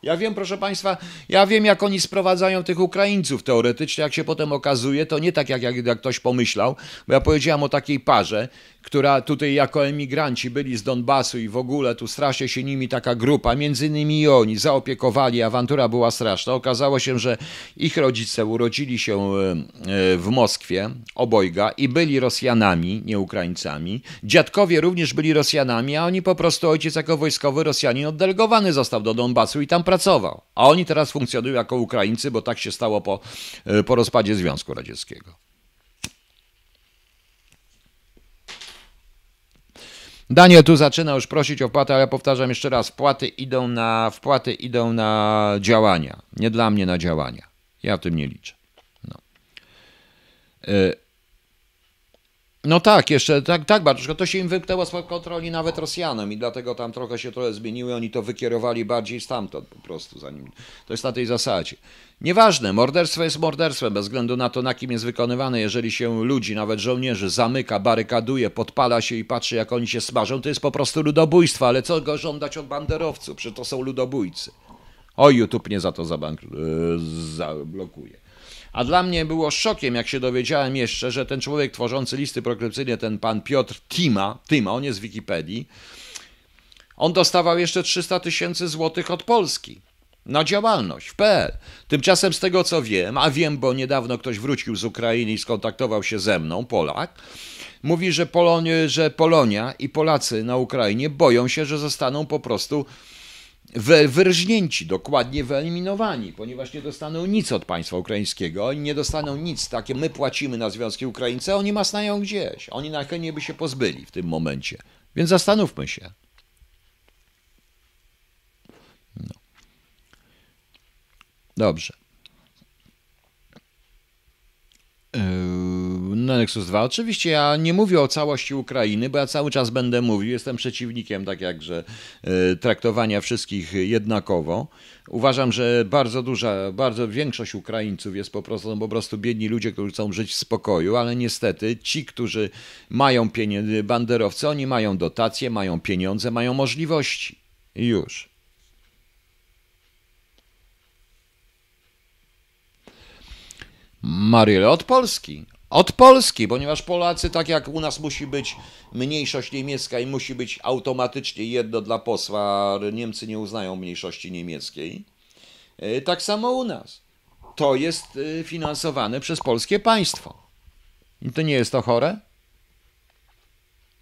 Ja wiem, proszę Państwa, ja wiem, jak oni sprowadzają tych Ukraińców teoretycznie, jak się potem okazuje, to nie tak, jak, jak, jak ktoś pomyślał, bo ja powiedziałam o takiej parze, która tutaj jako emigranci byli z Donbasu i w ogóle tu strasie się nimi taka grupa, między innymi i oni, zaopiekowali, awantura była straszna. Okazało się, że ich rodzice urodzili się e, e, w Moskwie, obojga, i byli Rosjanami, nie Ukraińcami. Dziadkowie również byli Rosjanami, a oni po prostu, ojciec jako wojskowy Rosjanin oddelegowany został do Donbasu i tam pracował. A oni teraz funkcjonują jako Ukraińcy, bo tak się stało po, e, po rozpadzie Związku Radzieckiego. Daniel tu zaczyna już prosić o płatę, ale ja powtarzam jeszcze raz, wpłaty idą na, wpłaty idą na działania, nie dla mnie na działania. Ja w tym nie liczę. No. Y, no tak, jeszcze tak, tak bardzo. To się im wyknęło spod kontroli nawet Rosjanom i dlatego tam trochę się trochę zmieniły. Oni to wykierowali bardziej stamtąd po prostu. Zanim. To jest na tej zasadzie. Nieważne, morderstwo jest morderstwem, bez względu na to, na kim jest wykonywane. Jeżeli się ludzi, nawet żołnierzy, zamyka, barykaduje, podpala się i patrzy, jak oni się smażą, to jest po prostu ludobójstwo. Ale co go żądać od banderowców? Przecież to są ludobójcy. O, YouTube mnie za to e, zablokuje. A dla mnie było szokiem, jak się dowiedziałem jeszcze, że ten człowiek tworzący listy prokrypcyjne, ten pan Piotr Tima, Tima, on jest z Wikipedii, on dostawał jeszcze 300 tysięcy złotych od Polski na działalność w PL. Tymczasem z tego co wiem, a wiem, bo niedawno ktoś wrócił z Ukrainy i skontaktował się ze mną, Polak, mówi, że, Polon że Polonia i Polacy na Ukrainie boją się, że zostaną po prostu wyrżnięci, dokładnie wyeliminowani, ponieważ nie dostaną nic od państwa ukraińskiego, oni nie dostaną nic, takie my płacimy na Związki Ukraińce, oni masnają gdzieś, oni na chętnie by się pozbyli w tym momencie. Więc zastanówmy się. No. Dobrze. Yy... Nexus 2. Oczywiście ja nie mówię o całości Ukrainy, bo ja cały czas będę mówił, jestem przeciwnikiem tak jakże e, traktowania wszystkich jednakowo. Uważam, że bardzo duża, bardzo większość Ukraińców jest po prostu, no po prostu biedni ludzie, którzy chcą żyć w spokoju, ale niestety ci, którzy mają pieniądze, banderowcy, oni mają dotacje, mają pieniądze, mają możliwości. już. Maryla od Polski od Polski, ponieważ Polacy, tak jak u nas musi być mniejszość niemiecka i musi być automatycznie jedno dla posła, Niemcy nie uznają mniejszości niemieckiej, e, tak samo u nas. To jest e, finansowane przez polskie państwo. I to nie jest to chore?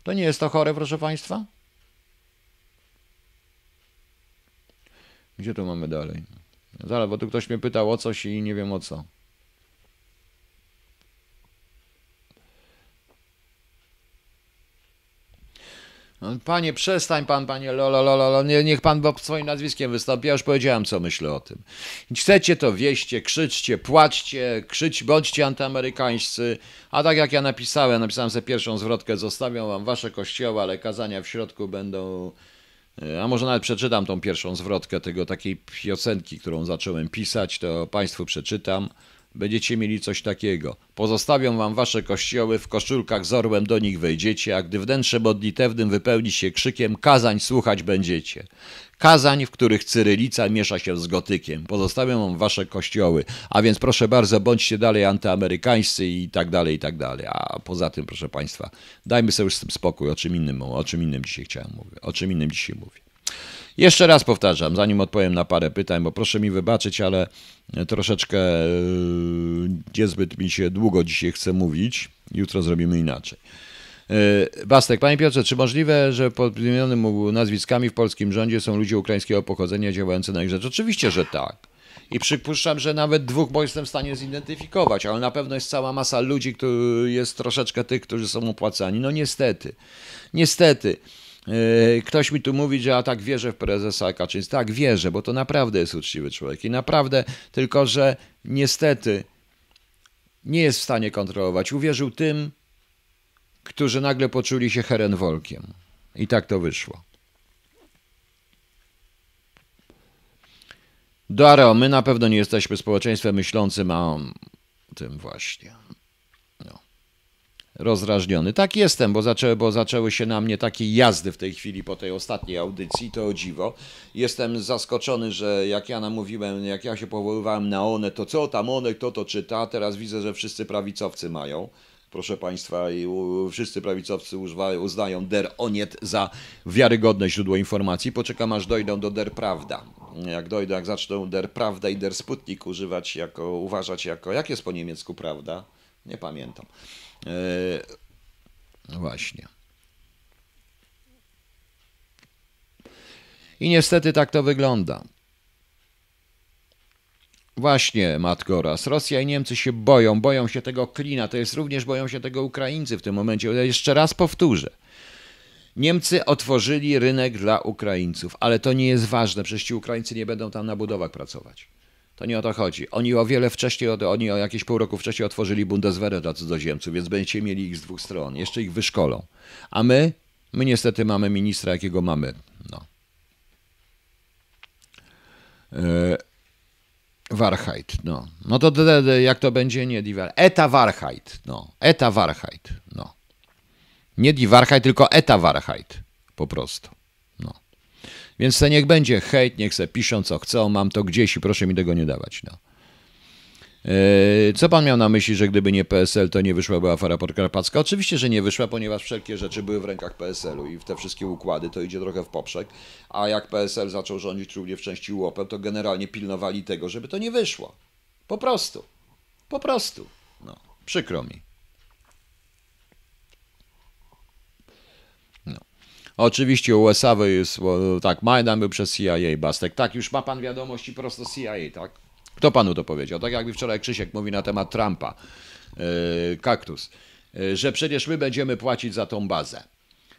To nie jest to chore, proszę państwa? Gdzie tu mamy dalej? Zaraz, bo tu ktoś mnie pytał o coś i nie wiem o co. No, panie, przestań pan, panie lololololo, niech pan bo swoim nazwiskiem wystąpi, ja już powiedziałem, co myślę o tym. Chcecie to wieście, krzyczcie, płaczcie, krzycz, bądźcie antyamerykańscy, a tak jak ja napisałem, napisałem sobie pierwszą zwrotkę, zostawiam wam wasze kościoły, ale kazania w środku będą... E, a może nawet przeczytam tą pierwszą zwrotkę tego takiej piosenki, którą zacząłem pisać, to państwu przeczytam będziecie mieli coś takiego. Pozostawią wam wasze kościoły, w koszulkach z orłem do nich wejdziecie, a gdy wnętrze modlitewnym wypełni się krzykiem, kazań słuchać będziecie. Kazań, w których cyrylica miesza się z gotykiem. Pozostawią wam wasze kościoły. A więc proszę bardzo, bądźcie dalej antyamerykańscy i tak dalej, i tak dalej. A poza tym, proszę państwa, dajmy sobie już z tym spokój, o czym innym, o czym innym dzisiaj chciałem mówić, o czym innym dzisiaj mówię. Jeszcze raz powtarzam, zanim odpowiem na parę pytań, bo proszę mi wybaczyć, ale e, troszeczkę e, niezbyt mi się długo dzisiaj chce mówić. Jutro zrobimy inaczej. E, Bastek, panie Piotrze, czy możliwe, że pod wymienionymi nazwiskami w polskim rządzie są ludzie ukraińskiego pochodzenia działający na ich rzecz? Oczywiście, że tak. I przypuszczam, że nawet dwóch, bo jestem w stanie zidentyfikować, ale na pewno jest cała masa ludzi, który jest troszeczkę tych, którzy są opłacani. No niestety, niestety. Yy, ktoś mi tu mówi, że ja tak wierzę w prezesa Kaczyńskiego. Tak, wierzę, bo to naprawdę jest uczciwy człowiek i naprawdę, tylko że niestety nie jest w stanie kontrolować. Uwierzył tym, którzy nagle poczuli się herenwolkiem. I tak to wyszło. Do my na pewno nie jesteśmy społeczeństwem myślącym o tym właśnie rozrażniony. Tak jestem, bo zaczęły, bo zaczęły się na mnie takie jazdy w tej chwili po tej ostatniej audycji, to o dziwo. Jestem zaskoczony, że jak ja namówiłem, jak ja się powoływałem na one, to co tam one, kto to czyta, teraz widzę, że wszyscy prawicowcy mają. Proszę Państwa, i wszyscy prawicowcy uznają der oniet za wiarygodne źródło informacji. Poczekam, aż dojdą do der prawda. Jak dojdą, jak zaczną der prawda i der sputnik używać jako, uważać jako, jak jest po niemiecku prawda? Nie pamiętam. E, właśnie. I niestety tak to wygląda. Właśnie, Matko raz. Rosja i Niemcy się boją, boją się tego klina, to jest również boją się tego Ukraińcy w tym momencie. Jeszcze raz powtórzę. Niemcy otworzyli rynek dla Ukraińców, ale to nie jest ważne, przecież ci Ukraińcy nie będą tam na budowach pracować. To nie o to chodzi. Oni o wiele wcześniej, oni o jakieś pół roku wcześniej otworzyli Bundeswehrę dla cudzoziemców, więc będziecie mieli ich z dwóch stron. Jeszcze ich wyszkolą. A my? My niestety mamy ministra, jakiego mamy. No. Yy. E, Warheit, no. No to de, de, jak to będzie? Nie die Warheit. Eta Warheit, no. Eta Warheit, no. Nie die tylko Eta Warheit, po prostu. Więc to niech będzie hejt, niech se piszą co chcą, mam to gdzieś i proszę mi tego nie dawać. No. E, co pan miał na myśli, że gdyby nie PSL, to nie wyszła była afera podkarpacka? Oczywiście, że nie wyszła, ponieważ wszelkie rzeczy były w rękach PSL-u i w te wszystkie układy to idzie trochę w poprzek. A jak PSL zaczął rządzić również w części łopem, to generalnie pilnowali tego, żeby to nie wyszło. Po prostu. Po prostu. No, przykro mi. Oczywiście USA jest, tak, Majdan był przez CIA, Bastek. Tak, już ma pan wiadomości prosto CIA, tak? Kto panu to powiedział? Tak jakby wczoraj Krzysiek mówi na temat Trumpa, yy, kaktus, yy, że przecież my będziemy płacić za tą bazę.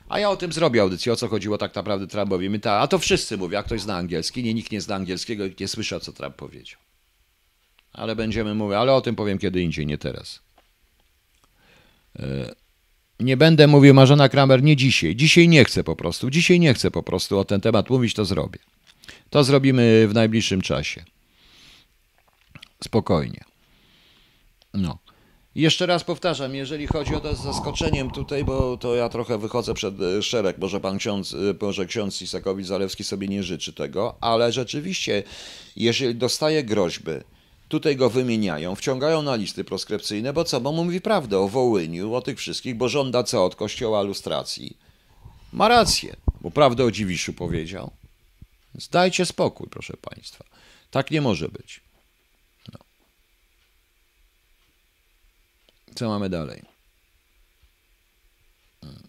A ja o tym zrobię audycję, o co chodziło tak naprawdę Trumpowi. My ta, a to wszyscy mówią, jak ktoś zna angielski. Nie, nikt nie zna angielskiego, nie słyszał, co Trump powiedział. Ale będziemy mówić, ale o tym powiem kiedy indziej, nie teraz. Yy. Nie będę mówił, Marzena Kramer, nie dzisiaj. Dzisiaj nie chcę po prostu. Dzisiaj nie chcę po prostu o ten temat mówić, to zrobię. To zrobimy w najbliższym czasie. Spokojnie. No. Jeszcze raz powtarzam, jeżeli chodzi o to z zaskoczeniem tutaj, bo to ja trochę wychodzę przed e, szereg, może pan ksiądz, może e, ksiądz Isakowicz Zalewski sobie nie życzy tego, ale rzeczywiście, jeżeli dostaję groźby, Tutaj go wymieniają, wciągają na listy proskrypcyjne, bo co? Bo mówi prawdę o Wołyniu, o tych wszystkich, bo żąda co od kościoła lustracji. Ma rację, bo prawdę o Dziwiszu powiedział. Zdajcie spokój, proszę Państwa. Tak nie może być. No. Co mamy dalej? Hmm.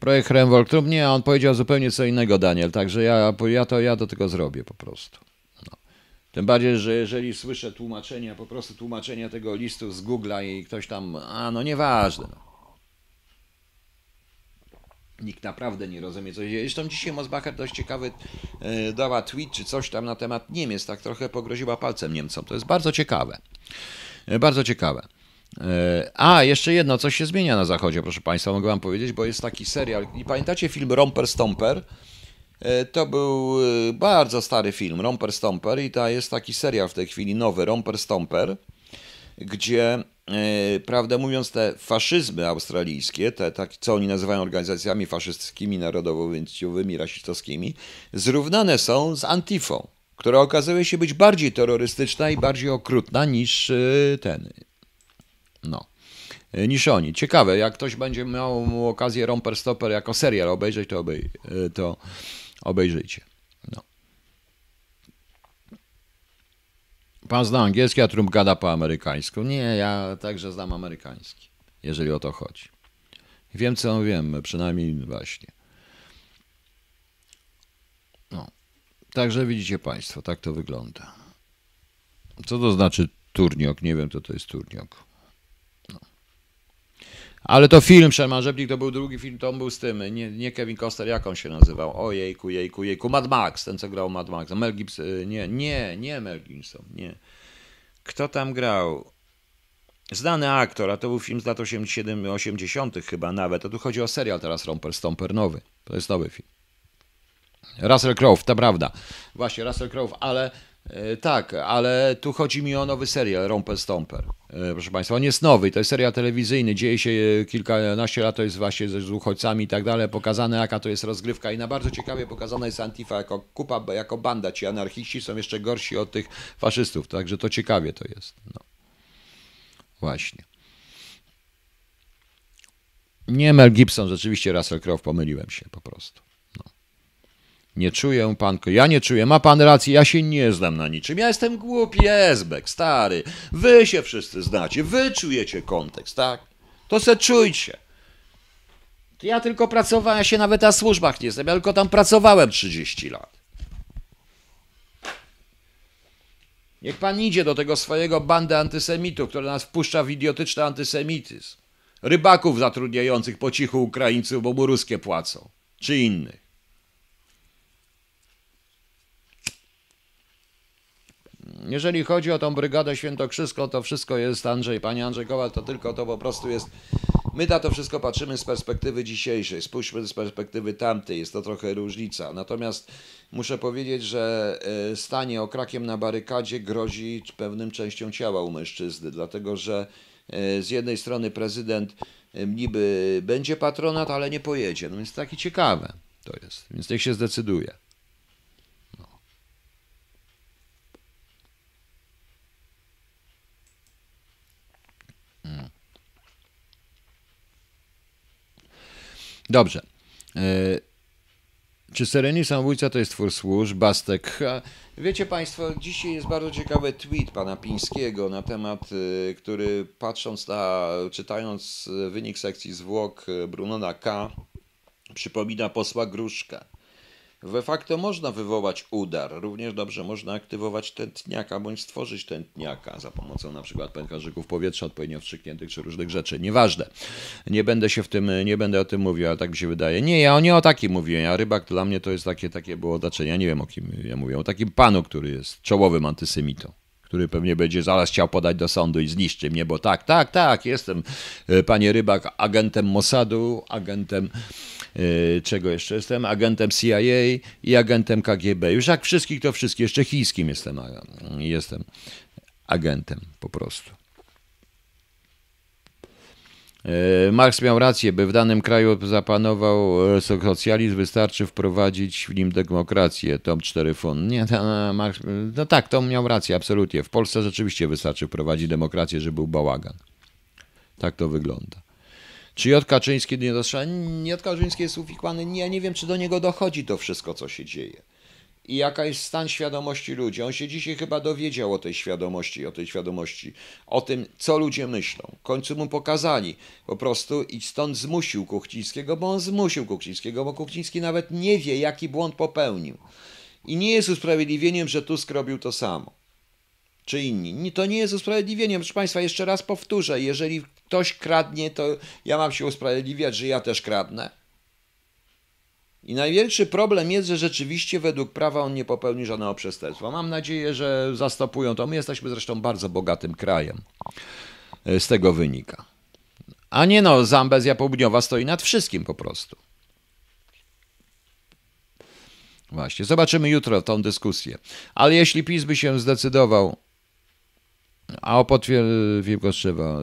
Projekt Remwolk, nie, on powiedział zupełnie co innego, Daniel, także ja, ja, to, ja to tylko zrobię po prostu. Tym bardziej, że jeżeli słyszę tłumaczenia, po prostu tłumaczenia tego listu z Google'a i ktoś tam, a no nieważne. No. Nikt naprawdę nie rozumie, co się dzieje. Zresztą dzisiaj Mosbacher dość ciekawy e, dała tweet czy coś tam na temat Niemiec, tak trochę pogroziła palcem Niemcom. To jest bardzo ciekawe. E, bardzo ciekawe. E, a, jeszcze jedno, coś się zmienia na zachodzie, proszę Państwa, mogę Wam powiedzieć, bo jest taki serial. I pamiętacie film Romper Stomper? E, to był e, bardzo stary film, Romper Stomper i ta jest taki serial w tej chwili nowy, Romper Stomper, gdzie e, prawdę mówiąc te faszyzmy australijskie, te tak, co oni nazywają organizacjami faszystkimi, narodowo-wyjściowymi, rasistowskimi, zrównane są z Antifą, która okazuje się być bardziej terrorystyczna i bardziej okrutna niż ten. No niż oni. Ciekawe, jak ktoś będzie miał okazję Romper Stopper jako serial obejrzeć, to, obej to Obejrzyjcie. No. Pan zna angielski, a Trump gada po amerykańsku. Nie, ja także znam amerykański, jeżeli o to chodzi. Wiem, co wiem, przynajmniej właśnie. No. Także widzicie Państwo, tak to wygląda. Co to znaczy turniok? Nie wiem, co to jest turniok. Ale to film Sherman Żebnik to był drugi film, to on był z tym, nie, nie Kevin Costner, jak on się nazywał? O jejku, jejku, jejku, Mad Max, ten co grał Mad Max. Mel Gibson, y, nie, nie, nie Mel Gibson, nie. Kto tam grał? Znany aktor, a to był film z lat 80 chyba nawet, a tu chodzi o serial teraz Romper Stomper, nowy. To jest nowy film. Russell Crowe, to prawda. Właśnie, Russell Crowe, ale E, tak, ale tu chodzi mi o nowy serial Romper Stomper. E, proszę Państwa, on jest nowy, to jest serial telewizyjny, dzieje się e, kilkanaście lat, to jest właśnie z uchodźcami i tak dalej, pokazane jaka to jest rozgrywka i na bardzo ciekawie pokazana jest Antifa jako kupa, jako banda, ci anarchiści są jeszcze gorsi od tych faszystów, także to ciekawie to jest. No. Właśnie. Nie Mel Gibson, rzeczywiście Russell Crowe, pomyliłem się po prostu. Nie czuję, panko, ja nie czuję, ma pan rację, ja się nie znam na niczym, ja jestem głupi esbek, stary, wy się wszyscy znacie, wy czujecie kontekst, tak? To se czujcie. Ja tylko pracowałem, ja się nawet na służbach nie znam, ja tylko tam pracowałem 30 lat. Niech pan idzie do tego swojego bandy antysemitów, który nas wpuszcza w idiotyczny antysemityzm. Rybaków zatrudniających po cichu Ukraińców, bo mu ruskie płacą, czy innych. Jeżeli chodzi o tą brygadę świętokrzyską, to wszystko jest Andrzej, panie Andrzej Kowal, to tylko to po prostu jest. My na to wszystko patrzymy z perspektywy dzisiejszej, spójrzmy z perspektywy tamtej, jest to trochę różnica. Natomiast muszę powiedzieć, że e, stanie okrakiem na barykadzie grozi pewnym częścią ciała u mężczyzny, dlatego że e, z jednej strony prezydent e, niby będzie patronat, ale nie pojedzie. No więc takie ciekawe to jest, więc niech się zdecyduje. Dobrze. E, czy Sereni Samobójca to jest twór służb? Bastek. Wiecie Państwo, dzisiaj jest bardzo ciekawy tweet pana Pińskiego na temat, e, który patrząc na, czytając e, wynik sekcji zwłok Brunona K, przypomina posła Gruszka. We facto można wywołać udar, również dobrze można aktywować tętniaka bądź stworzyć tętniaka za pomocą na przykład pęcherzyków powietrza odpowiednio wstrzykniętych czy różnych rzeczy. Nieważne. Nie będę się w tym, nie będę o tym mówił, ale tak mi się wydaje. Nie, ja nie o takim mówiłem. a rybak dla mnie to jest takie, takie było otoczenie. Ja nie wiem o kim ja mówię. O takim panu, który jest czołowym antysemitą który pewnie będzie zaraz chciał podać do sądu i zniszczy mnie, bo tak, tak, tak, jestem, e, panie Rybak, agentem Mossadu, agentem Y, czego jeszcze jestem, agentem CIA i agentem KGB. Już jak wszystkich, to wszystkich. Jeszcze chińskim jestem, y, jestem agentem po prostu. Y, Marx miał rację, by w danym kraju zapanował socjalizm, wystarczy wprowadzić w nim demokrację, tom 4 fun. Nie, no, Marx, no tak, Tom miał rację, absolutnie. W Polsce rzeczywiście wystarczy wprowadzić demokrację, żeby był bałagan. Tak to wygląda. Czy J. Kaczyński nie dostrzega? J. Kaczyński jest uwikłany. Nie, ja nie wiem, czy do niego dochodzi to wszystko, co się dzieje. I jaka jest stan świadomości ludzi. On się dzisiaj chyba dowiedział o tej świadomości, o tej świadomości, o tym, co ludzie myślą. W końcu mu pokazali po prostu i stąd zmusił Kuchcińskiego, bo on zmusił Kuchcińskiego, bo Kuchciński nawet nie wie, jaki błąd popełnił. I nie jest usprawiedliwieniem, że Tusk robił to samo czy inni. To nie jest usprawiedliwienie. Proszę Państwa, jeszcze raz powtórzę, jeżeli ktoś kradnie, to ja mam się usprawiedliwiać, że ja też kradnę. I największy problem jest, że rzeczywiście według prawa on nie popełni żadnego przestępstwa. Mam nadzieję, że zastopują to. My jesteśmy zresztą bardzo bogatym krajem. E, z tego wynika. A nie no, Zambezja Południowa stoi nad wszystkim po prostu. Właśnie, zobaczymy jutro tą dyskusję. Ale jeśli PiS by się zdecydował a potwierdził Kostrzeba,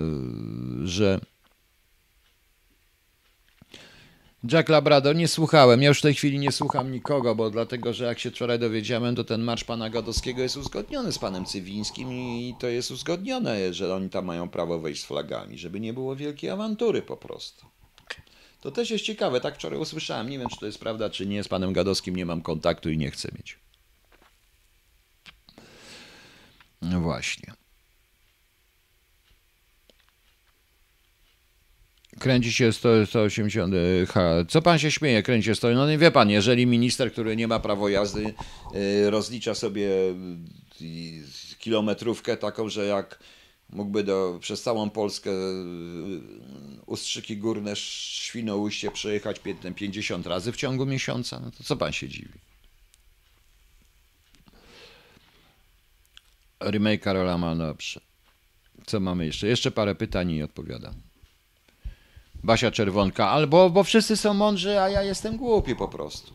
że Jack Labrador, nie słuchałem. Ja już w tej chwili nie słucham nikogo, bo dlatego, że jak się wczoraj dowiedziałem, to ten marsz pana Gadowskiego jest uzgodniony z panem Cywińskim i to jest uzgodnione, że oni tam mają prawo wejść z flagami, żeby nie było wielkiej awantury po prostu. To też jest ciekawe, tak wczoraj usłyszałem. Nie wiem, czy to jest prawda, czy nie. Z panem Gadowskim nie mam kontaktu i nie chcę mieć. No właśnie. Kręci się 100, 180 H. Co pan się śmieje, kręci się 100? No nie wie pan, jeżeli minister, który nie ma prawo jazdy, e, rozlicza sobie e, kilometrówkę taką, że jak mógłby do, przez całą Polskę e, ustrzyki górne Świnoujście przejechać 50 razy w ciągu miesiąca, no to co pan się dziwi? Remake Karola ma dobrze. Co mamy jeszcze? Jeszcze parę pytań i odpowiadam. Basia Czerwonka, albo bo wszyscy są mądrzy, a ja jestem głupi po prostu.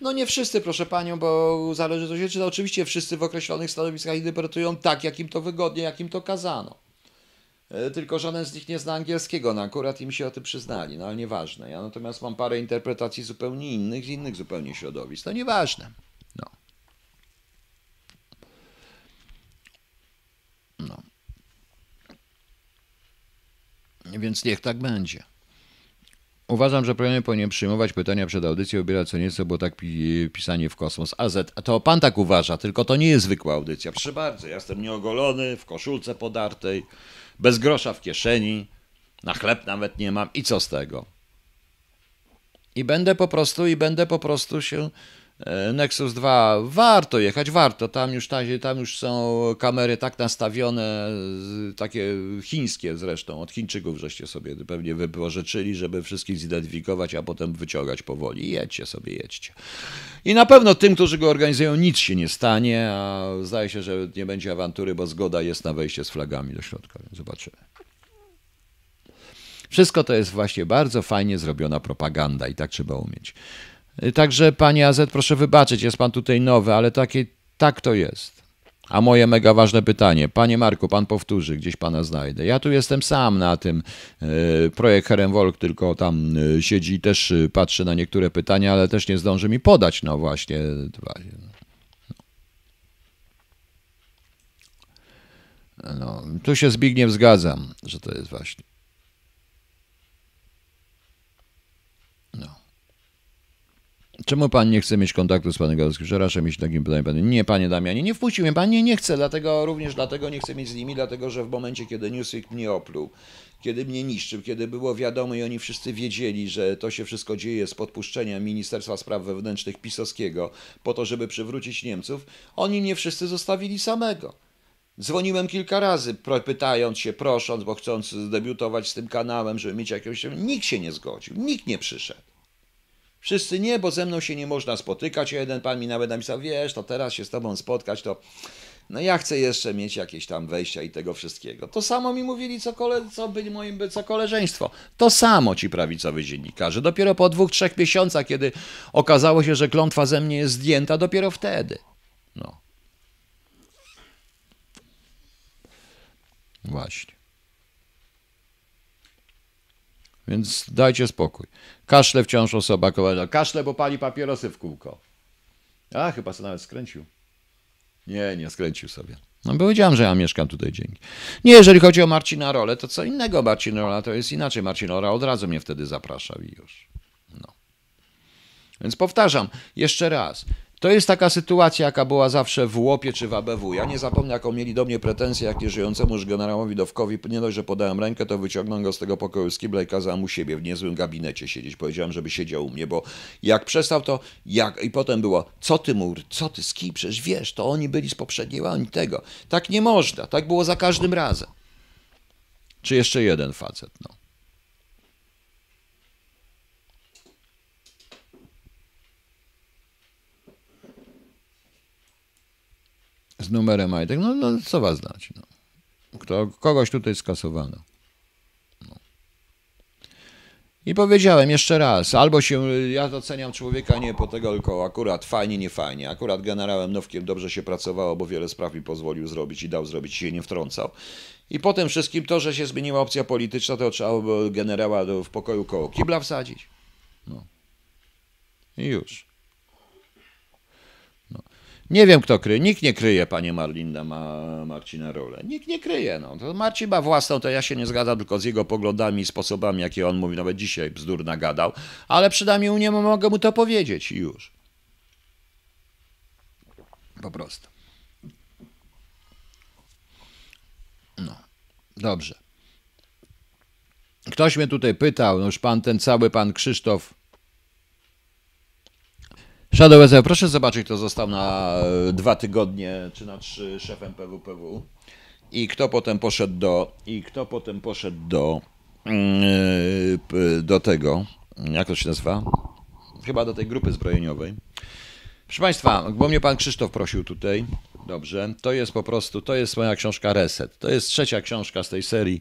No nie wszyscy, proszę panią, bo zależy to się czyta. Oczywiście wszyscy w określonych stanowiskach interpretują tak, jak im to wygodnie, jak im to kazano. E, tylko żaden z nich nie zna angielskiego, no akurat im się o tym przyznali, no ale nieważne. Ja natomiast mam parę interpretacji zupełnie innych, z innych zupełnie środowisk, no nieważne. No. no. Więc niech tak będzie. Uważam, że powinienem powinien przyjmować pytania przed audycją, obierać co nieco, bo tak pi pisanie w kosmos. AZ, to pan tak uważa, tylko to nie jest zwykła audycja. Proszę bardzo, ja jestem nieogolony, w koszulce podartej, bez grosza w kieszeni, na chleb nawet nie mam i co z tego? I będę po prostu, i będę po prostu się E, Nexus 2 warto jechać, warto. Tam już, tam już są kamery tak nastawione, takie chińskie zresztą. Od Chińczyków żeście sobie pewnie wypożyczyli, żeby wszystkich zidentyfikować, a potem wyciągać powoli. Jedźcie sobie, jedźcie. I na pewno tym, którzy go organizują, nic się nie stanie, a zdaje się, że nie będzie awantury, bo zgoda jest na wejście z flagami do środka, zobaczymy. Wszystko to jest właśnie bardzo fajnie zrobiona propaganda i tak trzeba umieć. Y, także panie AZ, proszę wybaczyć, jest pan tutaj nowy, ale takie, tak to jest. A moje mega ważne pytanie. Panie Marku, pan powtórzy, gdzieś pana znajdę. Ja tu jestem sam na tym. Y, projekt Herrenwolk tylko tam y, siedzi i też patrzy na niektóre pytania, ale też nie zdąży mi podać. No właśnie. No, tu się Zbigniew zgadzam, że to jest właśnie. Czemu pan nie chce mieć kontaktu z panem Gadowskim? Przepraszam, jeśli takim pytaniem pan. Nie, panie Damianie, nie wpuścił mnie pan, nie, nie dlatego również dlatego nie chcę mieć z nimi, dlatego że w momencie, kiedy Newsweek mnie opluł, kiedy mnie niszczył, kiedy było wiadomo i oni wszyscy wiedzieli, że to się wszystko dzieje z podpuszczenia Ministerstwa Spraw Wewnętrznych Pisowskiego po to, żeby przywrócić Niemców, oni mnie wszyscy zostawili samego. Dzwoniłem kilka razy, pytając się, prosząc, bo chcąc zdebiutować z tym kanałem, żeby mieć jakąś... Nikt się nie zgodził, nikt nie przyszedł. Wszyscy nie, bo ze mną się nie można spotykać. A jeden pan mi nawet napisał, wiesz, to teraz się z tobą spotkać, to no ja chcę jeszcze mieć jakieś tam wejścia i tego wszystkiego. To samo mi mówili co, kole, co byli moim, co koleżeństwo. To samo ci prawicowi dziennikarze. Dopiero po dwóch, trzech miesiącach, kiedy okazało się, że klątwa ze mnie jest zdjęta, dopiero wtedy. No. Właśnie. Więc dajcie spokój. Kaszle wciąż osoba koła. Kaszle, bo pali papierosy w kółko. A, chyba sobie nawet skręcił. Nie, nie skręcił sobie. No, powiedziałem, że ja mieszkam tutaj dzięki. Nie, jeżeli chodzi o Marcina Rolę, to co innego Marcin Rola, to jest inaczej. Marcin Rola od razu mnie wtedy zapraszał i już. No. Więc powtarzam jeszcze raz. To jest taka sytuacja, jaka była zawsze w Łopie czy w ABW. Ja nie zapomnę, jaką mieli do mnie pretensje, jakie żyjącemu już generałowi Dowkowi, nie dość, że podałem rękę, to wyciągnąłem go z tego pokoju z kibla i kazałem mu siebie w niezłym gabinecie siedzieć. Powiedziałem, żeby siedział u mnie, bo jak przestał, to jak... I potem było, co ty mur, co ty ski, przecież wiesz, to oni byli z poprzedniej, oni tego. Tak nie można, tak było za każdym razem. Czy jeszcze jeden facet, no. z numerem ITEC, tak, no, no co was znać? Znaczy, no. Kto, kogoś tutaj skasowano. No. I powiedziałem jeszcze raz, albo się, ja doceniam człowieka nie po tego, tylko akurat fajnie, nie fajnie. Akurat generałem Nowkiem dobrze się pracowało, bo wiele spraw mi pozwolił zrobić i dał zrobić, się nie wtrącał. I po tym wszystkim to, że się zmieniła opcja polityczna, to trzeba było generała w pokoju koło kibla wsadzić. No. I już. Nie wiem, kto kryje. Nikt nie kryje, panie Marlinda ma Marcina Rolę. Nikt nie kryje. No. To Marcin ma własną, to ja się nie zgadzam tylko z jego poglądami i sposobami, jakie on mówi. Nawet dzisiaj bzdur nagadał. Ale przynajmniej u niego mogę mu to powiedzieć i już. Po prostu. No, dobrze. Ktoś mnie tutaj pytał, no już pan ten cały pan Krzysztof Shadow SE, proszę zobaczyć, kto został na e, dwa tygodnie czy na trzy szefem PWPW i kto potem poszedł do i kto potem poszedł do mm, e, do tego, jak to się nazywa? Chyba do tej grupy zbrojeniowej. Proszę Państwa, bo mnie Pan Krzysztof prosił tutaj, dobrze, to jest po prostu, to jest moja książka Reset. To jest trzecia książka z tej serii.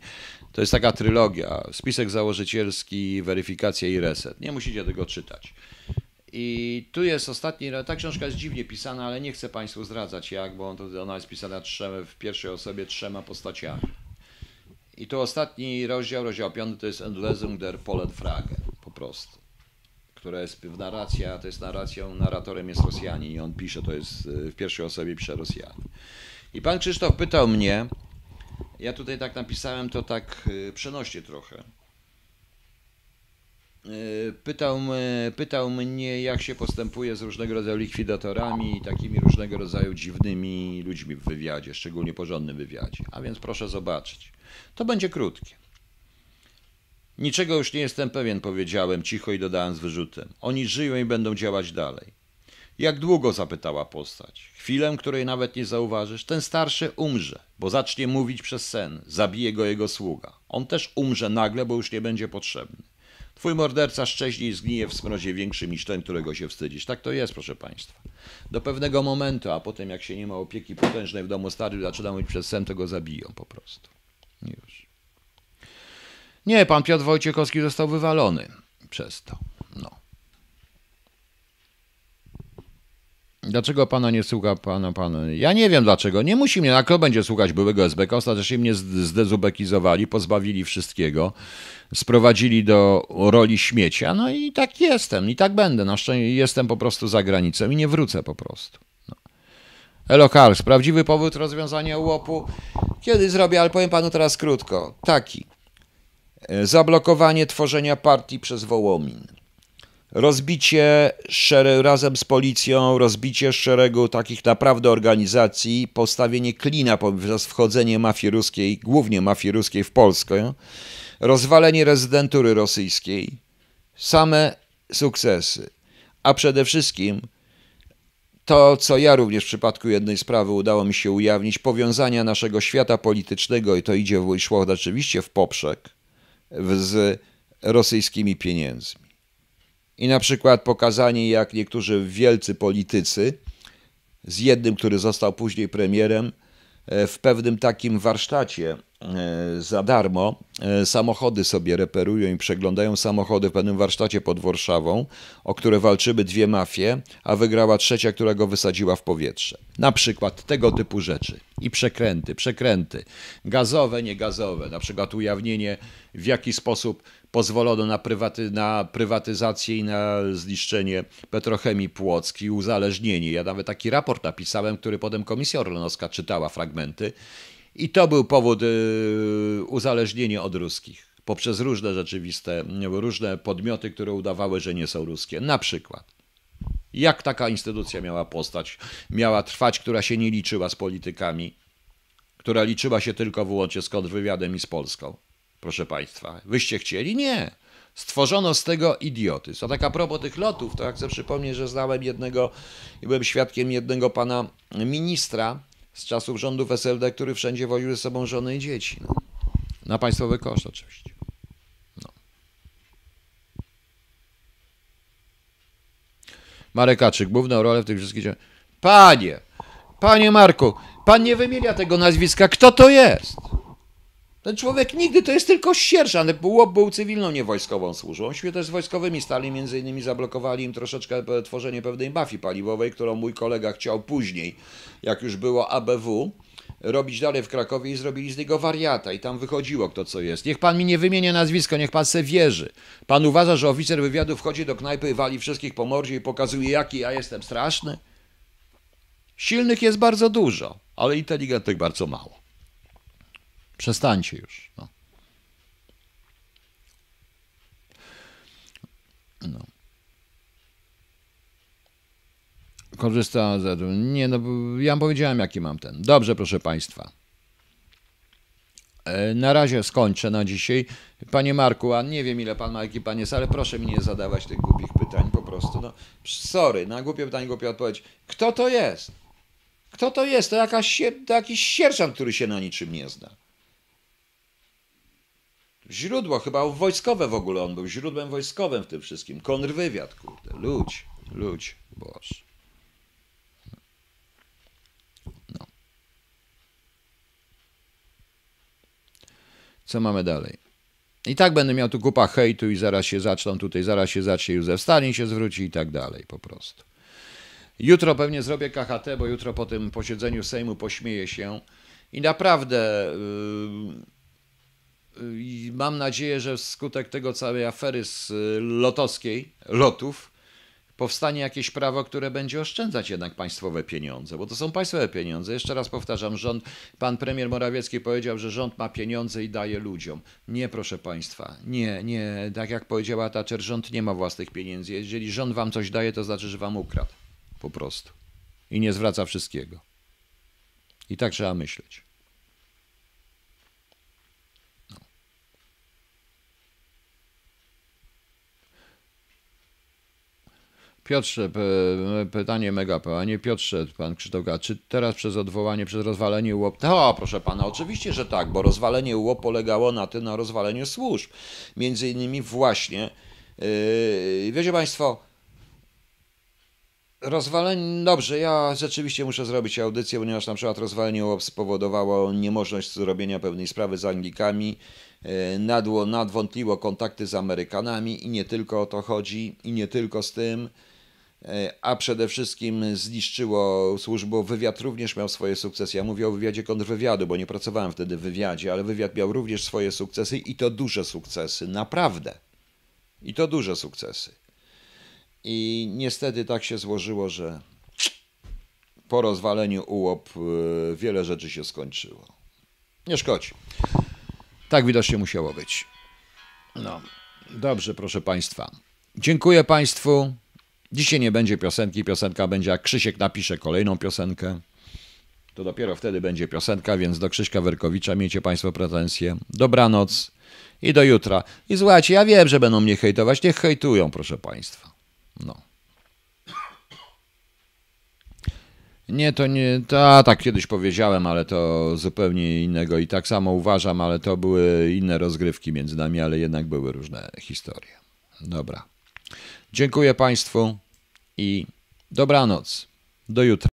To jest taka trylogia, spisek założycielski, weryfikacja i reset. Nie musicie tego czytać. I tu jest ostatni, no, ta książka jest dziwnie pisana, ale nie chcę Państwu zdradzać jak, bo ona jest pisana trzema, w pierwszej osobie trzema postaciami. I tu ostatni rozdział, rozdział piąty, to jest Entlesung der Polenfrage, po prostu. Która jest w narracja, to jest narracją, narratorem jest Rosjanin i on pisze, to jest e, w pierwszej osobie pisze Rosjanin. I pan Krzysztof pytał mnie, ja tutaj tak napisałem to tak e, przenośnie trochę, Y, pytał, pytał mnie, jak się postępuje z różnego rodzaju likwidatorami i takimi różnego rodzaju dziwnymi ludźmi w wywiadzie, szczególnie porządnym wywiadzie. A więc proszę zobaczyć. To będzie krótkie. Niczego już nie jestem pewien, powiedziałem cicho i dodałem z wyrzutem. Oni żyją i będą działać dalej. Jak długo? zapytała postać. Chwilę, której nawet nie zauważysz. Ten starszy umrze, bo zacznie mówić przez sen. Zabije go jego sługa. On też umrze nagle, bo już nie będzie potrzebny. Twój morderca szczęśliwie zgnije w smrozie większym niż ten, którego się wstydzisz. Tak to jest, proszę Państwa. Do pewnego momentu, a potem jak się nie ma opieki potężnej w domu stary, zaczyna mówić przez sen, to go zabiją po prostu. Już. Nie, pan Piotr Wojciechowski został wywalony przez to. No. Dlaczego pana nie słucha pana, pana? Ja nie wiem dlaczego. Nie musi mnie, na kto będzie słuchać byłego SBK. Ostatecznie mnie zdezubekizowali, pozbawili wszystkiego sprowadzili do roli śmiecia. No i tak jestem, i tak będę. Na szczęście jestem po prostu za granicą i nie wrócę po prostu. No. Elokars, prawdziwy powód rozwiązania łopu. Kiedy zrobię, ale powiem panu teraz krótko. Taki. E, zablokowanie tworzenia partii przez Wołomin. Rozbicie szeregu, razem z policją, rozbicie szeregu takich naprawdę organizacji, postawienie klina poprzez wchodzenie mafii ruskiej, głównie mafii ruskiej w Polskę, rozwalenie rezydentury rosyjskiej, same sukcesy, a przede wszystkim to, co ja również w przypadku jednej sprawy udało mi się ujawnić, powiązania naszego świata politycznego, i to idzie i szło oczywiście w poprzek, z rosyjskimi pieniędzmi. I na przykład pokazanie, jak niektórzy wielcy politycy, z jednym, który został później premierem, e, w pewnym takim warsztacie E, za darmo e, samochody sobie reperują i przeglądają samochody w pewnym warsztacie pod Warszawą, o które walczyły dwie mafie, a wygrała trzecia, która go wysadziła w powietrze. Na przykład tego typu rzeczy. I przekręty, przekręty. Gazowe, niegazowe. Na przykład ujawnienie, w jaki sposób pozwolono na, prywaty, na prywatyzację i na zniszczenie petrochemii Płocki, uzależnienie. Ja nawet taki raport napisałem, który potem Komisja Orlenowska czytała fragmenty i to był powód y, uzależnienia od ruskich poprzez różne rzeczywiste, różne podmioty, które udawały, że nie są ruskie. Na przykład. Jak taka instytucja miała postać, miała trwać, która się nie liczyła z politykami, która liczyła się tylko wyłącznie z kontrwywiadem i z Polską? Proszę Państwa, wyście chcieli? Nie. Stworzono z tego idioty. A tak a propos tych lotów, to ja chcę przypomnieć, że znałem jednego, byłem świadkiem jednego pana ministra, z czasów rządów SLD, który wszędzie woził ze sobą żony i dzieci. No. Na państwowy koszt oczywiście. No. Marek Kaczyk, główną rolę w tych wszystkich... Panie, panie Marku, pan nie wymienia tego nazwiska. Kto to jest? Ten człowiek nigdy to jest tylko sierżant, bo był cywilną, nie wojskową służbą. Myśmy też z wojskowymi stali, między innymi zablokowali im troszeczkę tworzenie pewnej mafii paliwowej, którą mój kolega chciał później, jak już było ABW, robić dalej w Krakowie i zrobili z niego wariata i tam wychodziło kto co jest. Niech pan mi nie wymienia nazwisko, niech pan se wierzy. Pan uważa, że oficer wywiadu wchodzi do knajpy i wali wszystkich po mordzie i pokazuje jaki ja jestem straszny? Silnych jest bardzo dużo, ale inteligentnych bardzo mało. Przestańcie już. No. no. Korzysta z... Nie, no ja powiedziałem, jaki mam ten. Dobrze, proszę Państwa. E, na razie skończę na dzisiaj. Panie Marku, a nie wiem ile pan ma, jaki pan jest, ale proszę mi nie zadawać tych głupich pytań po prostu. No, sorry, na głupie pytanie, głupia odpowiedź. Kto to jest? Kto to jest? To, jakaś, to jakiś sierżant, który się na niczym nie zna źródło, chyba wojskowe w ogóle on był, źródłem wojskowym w tym wszystkim. Kontrwywiad, kurde, ludź, ludź, boże. No. Co mamy dalej? I tak będę miał tu kupa hejtu i zaraz się zaczną tutaj, zaraz się zacznie Józef Stalin się zwróci i tak dalej po prostu. Jutro pewnie zrobię KHT, bo jutro po tym posiedzeniu Sejmu pośmieję się i naprawdę... Yy i mam nadzieję, że wskutek tego całej afery z y, lotowskiej, lotów, powstanie jakieś prawo, które będzie oszczędzać jednak państwowe pieniądze, bo to są państwowe pieniądze. Jeszcze raz powtarzam, rząd, pan premier Morawiecki powiedział, że rząd ma pieniądze i daje ludziom. Nie, proszę państwa, nie, nie. Tak jak powiedziała Thatcher, rząd nie ma własnych pieniędzy. Jeżeli rząd wam coś daje, to znaczy, że wam ukradł. Po prostu. I nie zwraca wszystkiego. I tak trzeba myśleć. Piotrze, e, pytanie mega nie Piotrze, pan Krzysztof, czy teraz przez odwołanie, przez rozwalenie UOP... O, proszę pana, oczywiście, że tak, bo rozwalenie UOP polegało na tym, na rozwaleniu służb. Między innymi właśnie, yy, wiecie państwo, Rozwalenie, dobrze, ja rzeczywiście muszę zrobić audycję, ponieważ na przykład rozwalenie UOP spowodowało niemożność zrobienia pewnej sprawy z Anglikami, e, nadło, nadwątliło kontakty z Amerykanami i nie tylko o to chodzi, i nie tylko z tym. E, a przede wszystkim zniszczyło służbę. Wywiad również miał swoje sukcesy. Ja mówię o wywiadzie kontrwywiadu, bo nie pracowałem wtedy w wywiadzie, ale wywiad miał również swoje sukcesy i to duże sukcesy, naprawdę. I to duże sukcesy. I niestety tak się złożyło, że po rozwaleniu UOP e, wiele rzeczy się skończyło. Nie szkodzi. Tak widocznie musiało być. No, dobrze, proszę Państwa. Dziękuję Państwu. Dzisiaj nie będzie piosenki, piosenka będzie jak Krzysiek napisze kolejną piosenkę. To dopiero wtedy będzie piosenka, więc do Krzyśka Werkowicza miejcie Państwo pretensje. Dobranoc i do jutra. I słuchajcie, ja wiem, że będą mnie hejtować. Niech hejtują, proszę Państwa. No. Nie, to nie, ta, tak kiedyś powiedziałem, ale to zupełnie innego i tak samo uważam, ale to były inne rozgrywki między nami, ale jednak były różne historie. Dobra. Dziękuję Państwu i dobranoc. Do jutra.